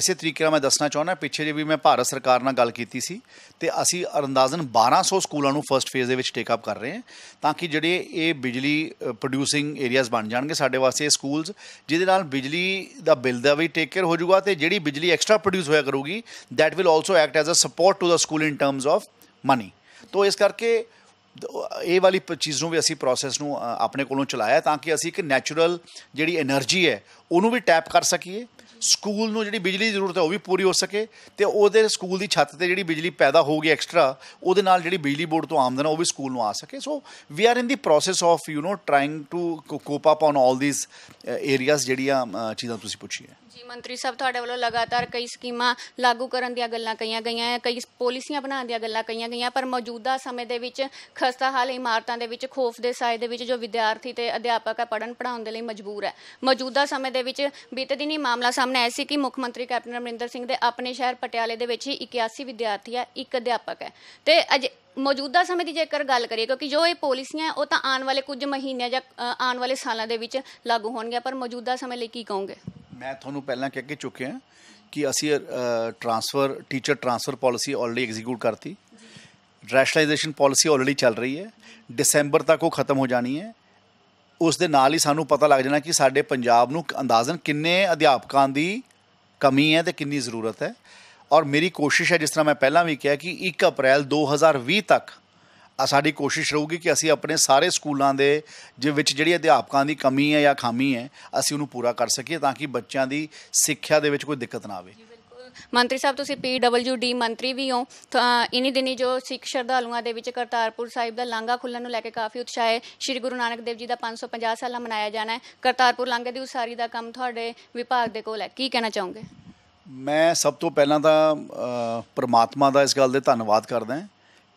ਇਸੇ ਤਰੀਕੇ ਨਾਲ ਮੈਂ ਦੱਸਣਾ ਚਾਹੁੰਦਾ ਪਿੱਛੇ ਜੇ ਵੀ ਮੈਂ ਭਾਰਤ ਸਰਕਾਰ ਨਾਲ ਗੱਲ ਕੀਤੀ ਸੀ ਤੇ ਅਸੀਂ ਅੰਦਾਜ਼ਨ 1200 ਸਕੂਲਾਂ ਨੂੰ ਫਰਸਟ ਫੇਜ਼ ਦੇ ਵਿੱਚ ਟੇਕ ਅਪ ਕਰ ਰਹੇ ਹਾਂ ਤਾਂ ਕਿ ਜਿਹੜੇ ਇਹ ਬਿਜਲੀ ਪ੍ਰੋਡਿਊਸਿੰਗ ਏਰੀਆਜ਼ ਬਣ ਜਾਣਗੇ ਸਾਡੇ ਵਾਸਤੇ ਇਹ ਸਕੂਲਸ ਜਿਹਦੇ ਨਾਲ ਬਿਜਲੀ ਦਾ ਬਿੱਲ ਦਾ ਵੀ ਟੇਕ ਕੇਅਰ ਹੋ ਜਾਊਗਾ ਤੇ ਜਿਹੜੀ ਬਿਜਲੀ ਐਕਸਟਰਾ ਪ੍ਰੋਡਿਊਸ ਹੋਇਆ ਕਰੂਗੀ that will also act as a support to the school in terms of money ਤੋਂ ਇਸ ਕਰਕੇ ਇਹ ਵਾਲੀ ਚੀਜ਼ ਨੂੰ ਵੀ ਅਸੀਂ ਪ੍ਰੋਸੈਸ ਨੂੰ ਆਪਣੇ ਕੋਲੋਂ ਚਲਾਇਆ ਤਾਂ ਕਿ ਅਸੀਂ ਇੱਕ ਨੈਚੁਰਲ ਜਿਹੜੀ એનર્ਜੀ ਹੈ ਉਹਨੂੰ ਵੀ ਟੈਪ ਕਰ ਸਕੀਏ ਸਕੂਲ ਨੂੰ ਜਿਹੜੀ ਬਿਜਲੀ ਦੀ ਜ਼ਰੂਰਤ ਹੈ ਉਹ ਵੀ ਪੂਰੀ ਹੋ ਸਕੇ ਤੇ ਉਹਦੇ ਸਕੂਲ ਦੀ ਛੱਤ ਤੇ ਜਿਹੜੀ ਬਿਜਲੀ ਪੈਦਾ ਹੋਊਗੀ ਐਕਸਟਰਾ ਉਹਦੇ ਨਾਲ ਜਿਹੜੀ ਬਿਜਲੀ ਬੋਰਡ ਤੋਂ ਆਮਦਨ ਉਹ ਵੀ ਸਕੂਲ ਨੂੰ ਆ ਸਕੇ so we are in the process of you know trying to cope up on all these areas ਜਿਹੜੀਆਂ ਚੀਜ਼ਾਂ ਤੁਸੀਂ ਪੁੱਛੀਆਂ ਜੀ ਮੰਤਰੀ ਸਾਹਿਬ ਤੁਹਾਡੇ ਵੱਲੋਂ ਲਗਾਤਾਰ ਕਈ ਸਕੀਮਾਂ ਲਾਗੂ ਕਰਨ ਦੀਆਂ ਗੱਲਾਂ ਕਹੀਆਂ ਗਈਆਂ ਹੈ ਕਈ ਪਾਲਿਸੀਆਂ ਬਣਾਉਣ ਦੀਆਂ ਗੱਲਾਂ ਕਹੀਆਂ ਗਈਆਂ ਪਰ ਮੌਜੂਦਾ ਸਮੇਂ ਦੇ ਵਿੱਚ ਖਸਤਾ ਹਾਲ ਇਮਾਰਤਾਂ ਦੇ ਵਿੱਚ ਖੋਫ ਦੇ ਸਾਏ ਦੇ ਵਿੱਚ ਜੋ ਵਿਦਿਆਰਥੀ ਤੇ ਅਧਿਆਪਕ ਹੈ ਪੜਨ ਪੜਾਉਣ ਦੇ ਲਈ ਮਜਬੂਰ ਹੈ ਮੌਜੂਦਾ ਸਮੇਂ ਦੇ ਵਿੱਚ ਬੀਤੇ ਦਿਨੀ ਮਾਮਲਾ ਸਾਹਮਣੇ ਆਇਆ ਸੀ ਕਿ ਮੁੱਖ ਮੰਤਰੀ ਕੈਪਟਨ ਅਮਰਿੰਦਰ ਸਿੰਘ ਦੇ ਆਪਣੇ ਸ਼ਹਿਰ ਪਟਿਆਲੇ ਦੇ ਵਿੱਚ ਹੀ 81 ਵਿਦਿਆਰਥੀ ਹੈ ਇੱਕ ਅਧਿਆਪਕ ਹੈ ਤੇ ਅਜੇ ਮੌਜੂਦਾ ਸਮੇਂ ਦੀ ਜੇਕਰ ਗੱਲ ਕਰੀਏ ਕਿਉਂਕਿ ਜੋ ਇਹ ਪਾਲਿਸੀਆਂ ਉਹ ਤਾਂ ਆਉਣ ਵਾਲੇ ਕੁਝ ਮਹੀਨਿਆਂ ਜਾਂ ਆਉਣ ਵਾਲੇ ਸਾਲਾਂ ਦੇ ਵਿੱਚ ਲਾਗੂ ਹੋਣਗੀਆਂ ਪਰ ਮੌਜੂਦਾ ਸਮੇਂ ਲਈ ਕੀ ਕਹੋਗੇ ਮੈਂ ਤੁਹਾਨੂੰ ਪਹਿਲਾਂ ਕਹਿ ਕੇ ਚੁੱਕਿਆ ਕਿ ਅਸੀਂ transfer teacher transfer policy already execute ਕਰਤੀ ਰੈਸ਼ਨਲਾਈਜੇਸ਼ਨ ਪਾਲਿਸੀ ਆਲਰੇਡੀ ਚੱਲ ਰਹੀ ਹੈ ਦਸੰਬਰ ਤੱਕ ਉਹ ਖਤਮ ਹੋ ਜਾਣੀ ਹੈ ਉਸ ਦੇ ਨਾਲ ਹੀ ਸਾਨੂੰ ਪਤਾ ਲੱਗ ਜਾਣਾ ਕਿ ਸਾਡੇ ਪੰਜਾਬ ਨੂੰ ਅੰਦਾਜ਼ਨ ਕਿੰਨੇ ਅਧਿਆਪਕਾਂ ਦੀ ਕਮੀ ਹੈ ਤੇ ਕਿੰਨੀ ਜ਼ਰੂਰਤ ਹੈ ਔਰ ਮੇਰੀ ਕੋਸ਼ਿਸ਼ ਹੈ ਜਿਸ ਤਰ੍ਹਾਂ ਮੈਂ ਪਹਿਲਾਂ ਵੀ ਕਿਹਾ ਕਿ 1 ਅਪ੍ਰੈਲ 2020 ਤੱਕ ਸਾਡੀ ਕੋਸ਼ਿਸ਼ ਰਹੂਗੀ ਕਿ ਅਸੀਂ ਆਪਣੇ ਸਾਰੇ ਸਕੂਲਾਂ ਦੇ ਜੇ ਵਿੱਚ ਜਿਹੜੀ ਅਧਿਆਪਕਾਂ ਦੀ ਕਮੀ ਹੈ ਜਾਂ ਖਾਮੀ ਹੈ ਅਸੀਂ ਉਹਨੂੰ ਪੂਰਾ ਕਰ ਸਕੀਏ ਤਾਂ ਕਿ ਬੱਚਿਆਂ ਦੀ ਸਿੱਖਿਆ ਦੇ ਵਿੱਚ ਕੋਈ ਦਿੱਕਤ ਨਾ ਆਵੇ ਮੰਤਰੀ ਸਾਹਿਬ ਤੁਸੀਂ ਪੀਡਬਲਯੂਡੀ ਮੰਤਰੀ ਵੀ ਹੋ ਤਾਂ ਇਨੀ ਦਿਨੀ ਜੋ ਸਿੱਖ ਸ਼ਰਧਾਲੂਆਂ ਦੇ ਵਿੱਚ ਕਰਤਾਰਪੁਰ ਸਾਹਿਬ ਦਾ ਲਾਂਘਾ ਖੁੱਲਣ ਨੂੰ ਲੈ ਕੇ ਕਾਫੀ ਉਤਸ਼ਾਹ ਹੈ ਸ੍ਰੀ ਗੁਰੂ ਨਾਨਕ ਦੇਵ ਜੀ ਦਾ 550 ਸਾਲਾ ਮਨਾਇਆ ਜਾਣਾ ਹੈ ਕਰਤਾਰਪੁਰ ਲਾਂਘੇ ਦੀ ਉਸਾਰੀ ਦਾ ਕੰਮ ਤੁਹਾਡੇ ਵਿਭਾਗ ਦੇ ਕੋਲ ਹੈ ਕੀ ਕਹਿਣਾ ਚਾਹੋਗੇ ਮੈਂ ਸਭ ਤੋਂ ਪਹਿਲਾਂ ਤਾਂ ਪ੍ਰਮਾਤਮਾ ਦਾ ਇਸ ਗੱਲ ਦੇ ਧੰਨਵਾਦ ਕਰਦਾ ਹਾਂ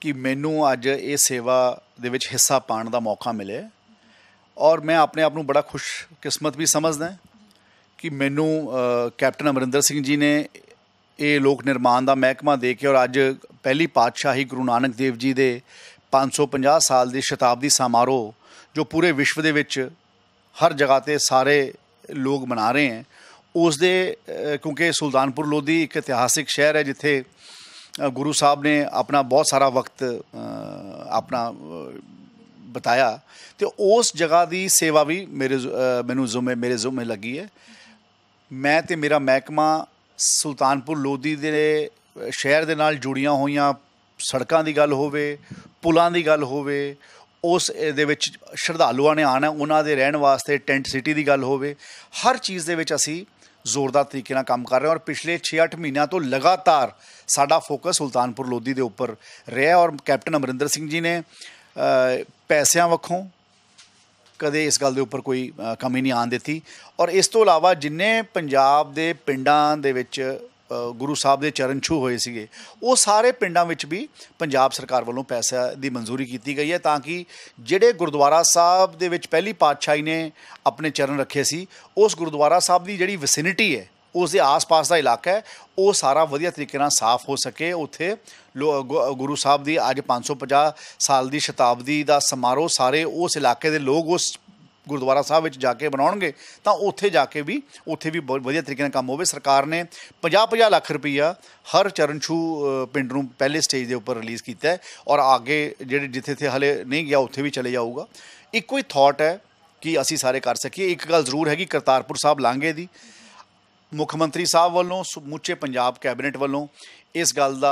ਕਿ ਮੈਨੂੰ ਅੱਜ ਇਹ ਸੇਵਾ ਦੇ ਵਿੱਚ ਹਿੱਸਾ ਪਾਣ ਦਾ ਮੌਕਾ ਮਿਲੇ ਔਰ ਮੈਂ ਆਪਣੇ ਆਪ ਨੂੰ ਬੜਾ ਖੁਸ਼ ਕਿਸਮਤ ਵੀ ਸਮਝਦਾ ਕਿ ਮੈਨੂੰ ਕੈਪਟਨ ਅਮਰਿੰਦਰ ਸਿੰਘ ਜੀ ਨੇ ਇਹ ਲੋਕ ਨਿਰਮਾਣ ਦਾ ਮਹਿਕਮਾ ਦੇ ਕੇ ਔਰ ਅੱਜ ਪਹਿਲੀ ਪਾਤਸ਼ਾਹੀ ਗੁਰੂ ਨਾਨਕ ਦੇਵ ਜੀ ਦੇ 550 ਸਾਲ ਦੀ ਸ਼ਤਾਬਦੀ ਸਮਾਰੋਹ ਜੋ ਪੂਰੇ ਵਿਸ਼ਵ ਦੇ ਵਿੱਚ ਹਰ ਜਗ੍ਹਾ ਤੇ ਸਾਰੇ ਲੋਕ ਮਨਾ ਰਹੇ ਹਨ ਉਸ ਦੇ ਕਿਉਂਕਿ ਸੁਲਤਾਨਪੁਰ ਲੋਧੀ ਇੱਕ ਇਤਿਹਾਸਿਕ ਸ਼ਹਿਰ ਹੈ ਜਿੱਥੇ ਗੁਰੂ ਸਾਹਿਬ ਨੇ ਆਪਣਾ ਬਹੁਤ ਸਾਰਾ ਵਕਤ ਆਪਣਾ ਬਤਾਇਆ ਤੇ ਉਸ ਜਗ੍ਹਾ ਦੀ ਸੇਵਾ ਵੀ ਮੇਰੇ ਮੈਨੂੰ ਜ਼ੁਮੇ ਮੇਰੇ ਜ਼ੁਮੇ ਲੱਗੀ ਹੈ ਮੈਂ ਤੇ ਮੇਰਾ ਮਹਿਕਮਾ ਸੁਲਤਾਨਪੁਰ ਲੋਧੀ ਦੇ ਸ਼ਹਿਰ ਦੇ ਨਾਲ ਜੁੜੀਆਂ ਹੋਈਆਂ ਸੜਕਾਂ ਦੀ ਗੱਲ ਹੋਵੇ ਪੁਲਾਂ ਦੀ ਗੱਲ ਹੋਵੇ ਉਸ ਦੇ ਵਿੱਚ ਸ਼ਰਧਾਲੂਆਂ ਨੇ ਆਣਾ ਉਹਨਾਂ ਦੇ ਰਹਿਣ ਵਾਸਤੇ ਟੈਂਟ ਸਿਟੀ ਦੀ ਗੱਲ ਹੋਵੇ ਹਰ ਚੀਜ਼ ਦੇ ਵਿੱਚ ਅਸੀਂ ਜ਼ੋਰਦਾਰ ਤਰੀਕੇ ਨਾਲ ਕੰਮ ਕਰ ਰਹੇ ਹਾਂ ਔਰ ਪਿਛਲੇ 6-8 ਮਹੀਨਿਆਂ ਤੋਂ ਲਗਾਤਾਰ ਸਾਡਾ ਫੋਕਸ ਸੁਲਤਾਨਪੁਰ ਲੋਧੀ ਦੇ ਉੱਪਰ ਰਿਹਾ ਔਰ ਕੈਪਟਨ ਅਮਰਿੰਦਰ ਸਿੰਘ ਜੀ ਨੇ ਪੈਸਿਆਂ ਵੱਖੋਂ ਕਦੇ ਇਸ ਗੱਲ ਦੇ ਉੱਪਰ ਕੋਈ ਕਮੀ ਨਹੀਂ ਆਣ ਦਿੱਤੀ ਔਰ ਇਸ ਤੋਂ ਇਲਾਵਾ ਜਿੰਨੇ ਪੰਜਾਬ ਦੇ ਪਿੰਡਾਂ ਦੇ ਵਿੱਚ ਗੁਰੂ ਸਾਹਿਬ ਦੇ ਚਰਨ ਛੂ ਹੋਏ ਸੀਗੇ ਉਹ ਸਾਰੇ ਪਿੰਡਾਂ ਵਿੱਚ ਵੀ ਪੰਜਾਬ ਸਰਕਾਰ ਵੱਲੋਂ ਪੈਸਾ ਦੀ ਮਨਜ਼ੂਰੀ ਕੀਤੀ ਗਈ ਹੈ ਤਾਂ ਕਿ ਜਿਹੜੇ ਗੁਰਦੁਆਰਾ ਸਾਹਿਬ ਦੇ ਵਿੱਚ ਪਹਿਲੀ ਪਾਤਸ਼ਾਹੀ ਨੇ ਆਪਣੇ ਚਰਨ ਰੱਖੇ ਸੀ ਉਸ ਗੁਰਦੁਆਰਾ ਸਾਹਿਬ ਦੀ ਜਿਹੜੀ ਵਿਸਿਨਿਟੀ ਹੈ ਉਸ ਦੇ ਆਸ-ਪਾਸ ਦਾ ਇਲਾਕਾ ਹੈ ਉਹ ਸਾਰਾ ਵਧੀਆ ਤਰੀਕੇ ਨਾਲ ਸਾਫ਼ ਹੋ ਸਕੇ ਉੱਥੇ ਗੁਰੂ ਸਾਹਿਬ ਦੀ ਅੱਜ 550 ਸਾਲ ਦੀ ਸ਼ਤਾਬਦੀ ਦਾ ਸਮਾਰੋਹ ਸਾਰੇ ਉਸ ਇਲਾਕੇ ਦੇ ਲੋਕ ਉਸ ਗੁਰਦੁਆਰਾ ਸਾਹਿਬ ਵਿੱਚ ਜਾ ਕੇ ਬਣਾਉਣਗੇ ਤਾਂ ਉੱਥੇ ਜਾ ਕੇ ਵੀ ਉੱਥੇ ਵੀ ਬਹੁਤ ਵਧੀਆ ਤਰੀਕੇ ਨਾਲ ਕੰਮ ਹੋਵੇ ਸਰਕਾਰ ਨੇ 50-50 ਲੱਖ ਰੁਪਈਆ ਹਰ ਚਰਨਛੂ ਪਿੰਡ ਨੂੰ ਪਹਿਲੇ ਸਟੇਜ ਦੇ ਉੱਪਰ ਰਿਲੀਜ਼ ਕੀਤਾ ਹੈ ਔਰ ਅੱਗੇ ਜਿਹੜੇ ਜਿੱਥੇ ਤੇ ਹਲੇ ਨਹੀਂ ਗਿਆ ਉੱਥੇ ਵੀ ਚਲੇ ਜਾਊਗਾ ਇੱਕੋ ਹੀ ਥਾਟ ਹੈ ਕਿ ਅਸੀਂ ਸਾਰੇ ਕਰ ਸਕੀਏ ਇੱਕ ਗੱਲ ਜ਼ਰੂਰ ਹੈਗੀ ਕਰਤਾਰਪੁਰ ਸਾਹਿਬ ਲਾਂਗੇ ਦੀ ਮੁੱਖ ਮੰਤਰੀ ਸਾਹਿਬ ਵੱਲੋਂ ਸਮੁੱਚੇ ਪੰਜਾਬ ਕੈਬਨਿਟ ਵੱਲੋਂ ਇਸ ਗੱਲ ਦਾ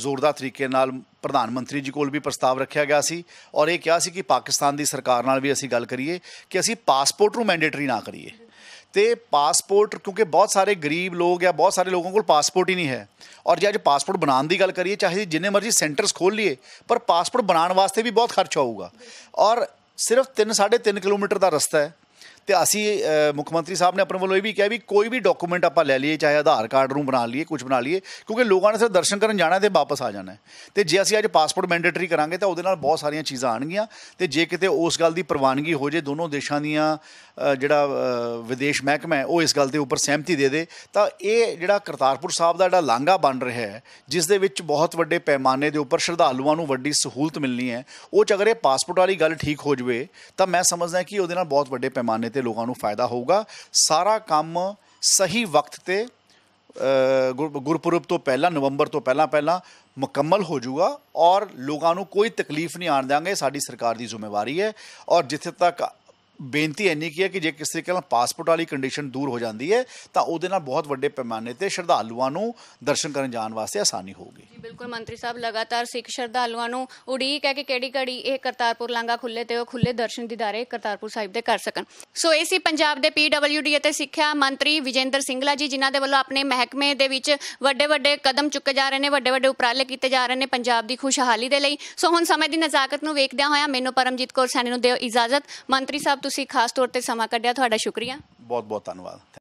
ਜ਼ੋਰਦਾਰ ਤਰੀਕੇ ਨਾਲ ਪ੍ਰਧਾਨ ਮੰਤਰੀ ਜੀ ਕੋਲ ਵੀ ਪ੍ਰਸਤਾਵ ਰੱਖਿਆ ਗਿਆ ਸੀ ਔਰ ਇਹ ਕਿਹਾ ਸੀ ਕਿ ਪਾਕਿਸਤਾਨ ਦੀ ਸਰਕਾਰ ਨਾਲ ਵੀ ਅਸੀਂ ਗੱਲ ਕਰੀਏ ਕਿ ਅਸੀਂ ਪਾਸਪੋਰਟ ਨੂੰ ਮੈਂਡੇਟਰੀ ਨਾ ਕਰੀਏ ਤੇ ਪਾਸਪੋਰਟ ਕਿਉਂਕਿ ਬਹੁਤ ਸਾਰੇ ਗਰੀਬ ਲੋਕ ਆ ਬਹੁਤ ਸਾਰੇ ਲੋਕਾਂ ਕੋਲ ਪਾਸਪੋਰਟ ਹੀ ਨਹੀਂ ਹੈ ਔਰ ਜੇ ਅੱਜ ਪਾਸਪੋਰਟ ਬਣਾਉਣ ਦੀ ਗੱਲ ਕਰੀਏ ਚਾਹੇ ਜਿੰਨੇ ਮਰਜ਼ੀ ਸੈਂਟਰਸ ਖੋਲ ਲਈਏ ਪਰ ਪਾਸਪੋਰਟ ਬਣਾਉਣ ਵਾਸਤੇ ਵੀ ਬਹੁਤ ਖਰਚ ਆਊਗਾ ਔਰ ਸਿਰਫ 3 3.5 ਕਿਲੋਮੀਟਰ ਦਾ ਰਸਤਾ ਹੈ ਤੇ ਅਸੀਂ ਮੁੱਖ ਮੰਤਰੀ ਸਾਹਿਬ ਨੇ ਆਪਣੇ ਵੱਲੋਂ ਇਹ ਵੀ ਕਿਹਾ ਵੀ ਕੋਈ ਵੀ ਡਾਕੂਮੈਂਟ ਆਪਾਂ ਲੈ ਲਈਏ ਚਾਹੇ ਆਧਾਰ ਕਾਰਡ ਨੂੰ ਬਣਾ ਲਈਏ ਕੁਝ ਬਣਾ ਲਈਏ ਕਿਉਂਕਿ ਲੋਕਾਂ ਨੇ ਸਿਰ ਦਰਸ਼ਨ ਕਰਨ ਜਾਣਾ ਤੇ ਵਾਪਸ ਆ ਜਾਣਾ ਤੇ ਜੇ ਅਸੀਂ ਅੱਜ ਪਾਸਪੋਰਟ ਮੈਂਡੇਟਰੀ ਕਰਾਂਗੇ ਤਾਂ ਉਹਦੇ ਨਾਲ ਬਹੁਤ ਸਾਰੀਆਂ ਚੀਜ਼ਾਂ ਆਣਗੀਆਂ ਤੇ ਜੇ ਕਿਤੇ ਉਸ ਗੱਲ ਦੀ ਪ੍ਰਵਾਨਗੀ ਹੋ ਜੇ ਦੋਨੋਂ ਦੇਸ਼ਾਂ ਦੀਆਂ ਜਿਹੜਾ ਵਿਦੇਸ਼ ਮਹਿਕਮਾ ਹੈ ਉਹ ਇਸ ਗੱਲ ਦੇ ਉੱਪਰ ਸਹਿਮਤੀ ਦੇ ਦੇ ਤਾਂ ਇਹ ਜਿਹੜਾ ਕਰਤਾਰਪੁਰ ਸਾਹਿਬ ਦਾ ਜਿਹੜਾ ਲਾਂਘਾ ਬਣ ਰਿਹਾ ਹੈ ਜਿਸ ਦੇ ਵਿੱਚ ਬਹੁਤ ਵੱਡੇ ਪੈਮਾਨੇ ਦੇ ਉੱਪਰ ਸ਼ਰਧਾਲੂਆਂ ਨੂੰ ਵੱਡੀ ਸਹੂਲਤ ਮਿਲਣੀ ਹੈ ਉਹ ਚ ਅਗਰ ਇਹ ਪਾਸਪੋਰਟ ਵਾਲੀ ਗੱਲ ਠੀਕ ਹੋ ਜਵੇ ਤਾਂ ਮੈਂ ਸਮਝਦਾ ਕਿ ਉਹਦੇ ਨਾਲ ਬਹੁਤ ਵੱਡੇ ਪੈਮਾਨੇ ਤੇ ਲੋਕਾਂ ਨੂੰ ਫਾਇਦਾ ਹੋਊਗਾ ਸਾਰਾ ਕੰਮ ਸਹੀ ਵਕਤ ਤੇ ਗੁਰਪੁਰਬ ਤੋਂ ਪਹਿਲਾਂ ਨਵੰਬਰ ਤੋਂ ਪਹਿਲਾਂ ਪਹਿਲਾਂ ਮੁਕੰਮਲ ਹੋ ਜਾਊਗਾ ਔਰ ਲੋਕਾਂ ਨੂੰ ਕੋਈ ਤਕਲੀਫ ਨਹੀਂ ਆਣ ਦਾਂਗੇ ਸਾਡੀ ਸਰਕਾਰ ਦੀ ਜ਼ਿੰਮੇਵਾਰੀ ਹੈ ਔਰ ਜਿੱਥੇ ਤੱਕ ਬੇਨਤੀ ਇੰਨੀ ਕੀ ਹੈ ਕਿ ਜੇ ਕਿਸੇ ਤਰੀਕੇ ਨਾਲ ਪਾਸਪੋਰਟ ਵਾਲੀ ਕੰਡੀਸ਼ਨ ਦੂਰ ਹੋ ਜਾਂਦੀ ਹੈ ਤਾਂ ਉਹਦੇ ਨਾਲ ਬਹੁਤ ਵੱਡੇ ਪੈਮਾਨੇ ਤੇ ਸ਼ਰਧਾਲੂਆਂ ਨੂੰ ਦਰਸ਼ਨ ਕਰਨ ਜਾਣ ਵਾਸਤੇ ਆਸਾਨੀ ਹੋਊਗੀ ਜੀ ਬਿਲਕੁਲ ਮੰਤਰੀ ਸਾਹਿਬ ਲਗਾਤਾਰ ਸਿੱਖ ਸ਼ਰਧਾਲੂਆਂ ਨੂੰ ਉਡੀਕ ਹੈ ਕਿ ਕਿਹੜੀ ਘੜੀ ਇਹ ਕਰਤਾਰਪੁਰ ਲਾਂਗਾ ਖੁੱਲੇ ਤੇ ਉਹ ਖੁੱਲੇ ਦਰਸ਼ਨ ਦੀਦਾਰੇ ਕਰਤਾਰਪੁਰ ਸਾਹਿਬ ਦੇ ਕਰ ਸਕਣ ਸੋ ਇਹ ਸੀ ਪੰਜਾਬ ਦੇ ਪੀਡਬਲਯੂਡੀ ਅਤੇ ਸਿੱਖਿਆ ਮੰਤਰੀ ਵਿਜੇਂਦਰ ਸਿੰਗਲਾ ਜੀ ਜਿਨ੍ਹਾਂ ਦੇ ਵੱਲੋਂ ਆਪਣੇ ਮਹਿਕਮੇ ਦੇ ਵਿੱਚ ਵੱਡੇ ਵੱਡੇ ਕਦਮ ਚੁੱਕੇ ਜਾ ਰਹੇ ਨੇ ਵੱਡੇ ਵੱਡੇ ਉਪਰਾਲੇ ਕੀਤੇ ਜਾ ਰਹੇ ਨੇ ਪੰਜਾਬ ਦੀ ਖੁਸ਼ਹਾਲੀ ਦੇ ਲਈ ਸੋ ਹੁਣ ਸਮੇਂ ਦੀ ਨਜ਼ਾਕਤ ਨੂੰ ਵੇਖਦਿਆਂ ਹੋਇਆਂ ਮੈਨੂੰ ਪਰਮਜੀਤ ਕੌਰ ਸੈਣੀ ਨੂੰ ਦਿਓ ਇਜਾਜ਼ਤ ਮੰਤਰੀ ਸਾਹਿਬ ਤੁਸੀਂ ਖਾਸ ਤੌਰ ਤੇ ਸਮਾਂ ਕੱਢਿਆ ਤੁਹਾਡਾ ਸ਼ੁਕਰੀਆ ਬਹੁਤ ਬਹੁਤ ਧੰਨਵਾਦ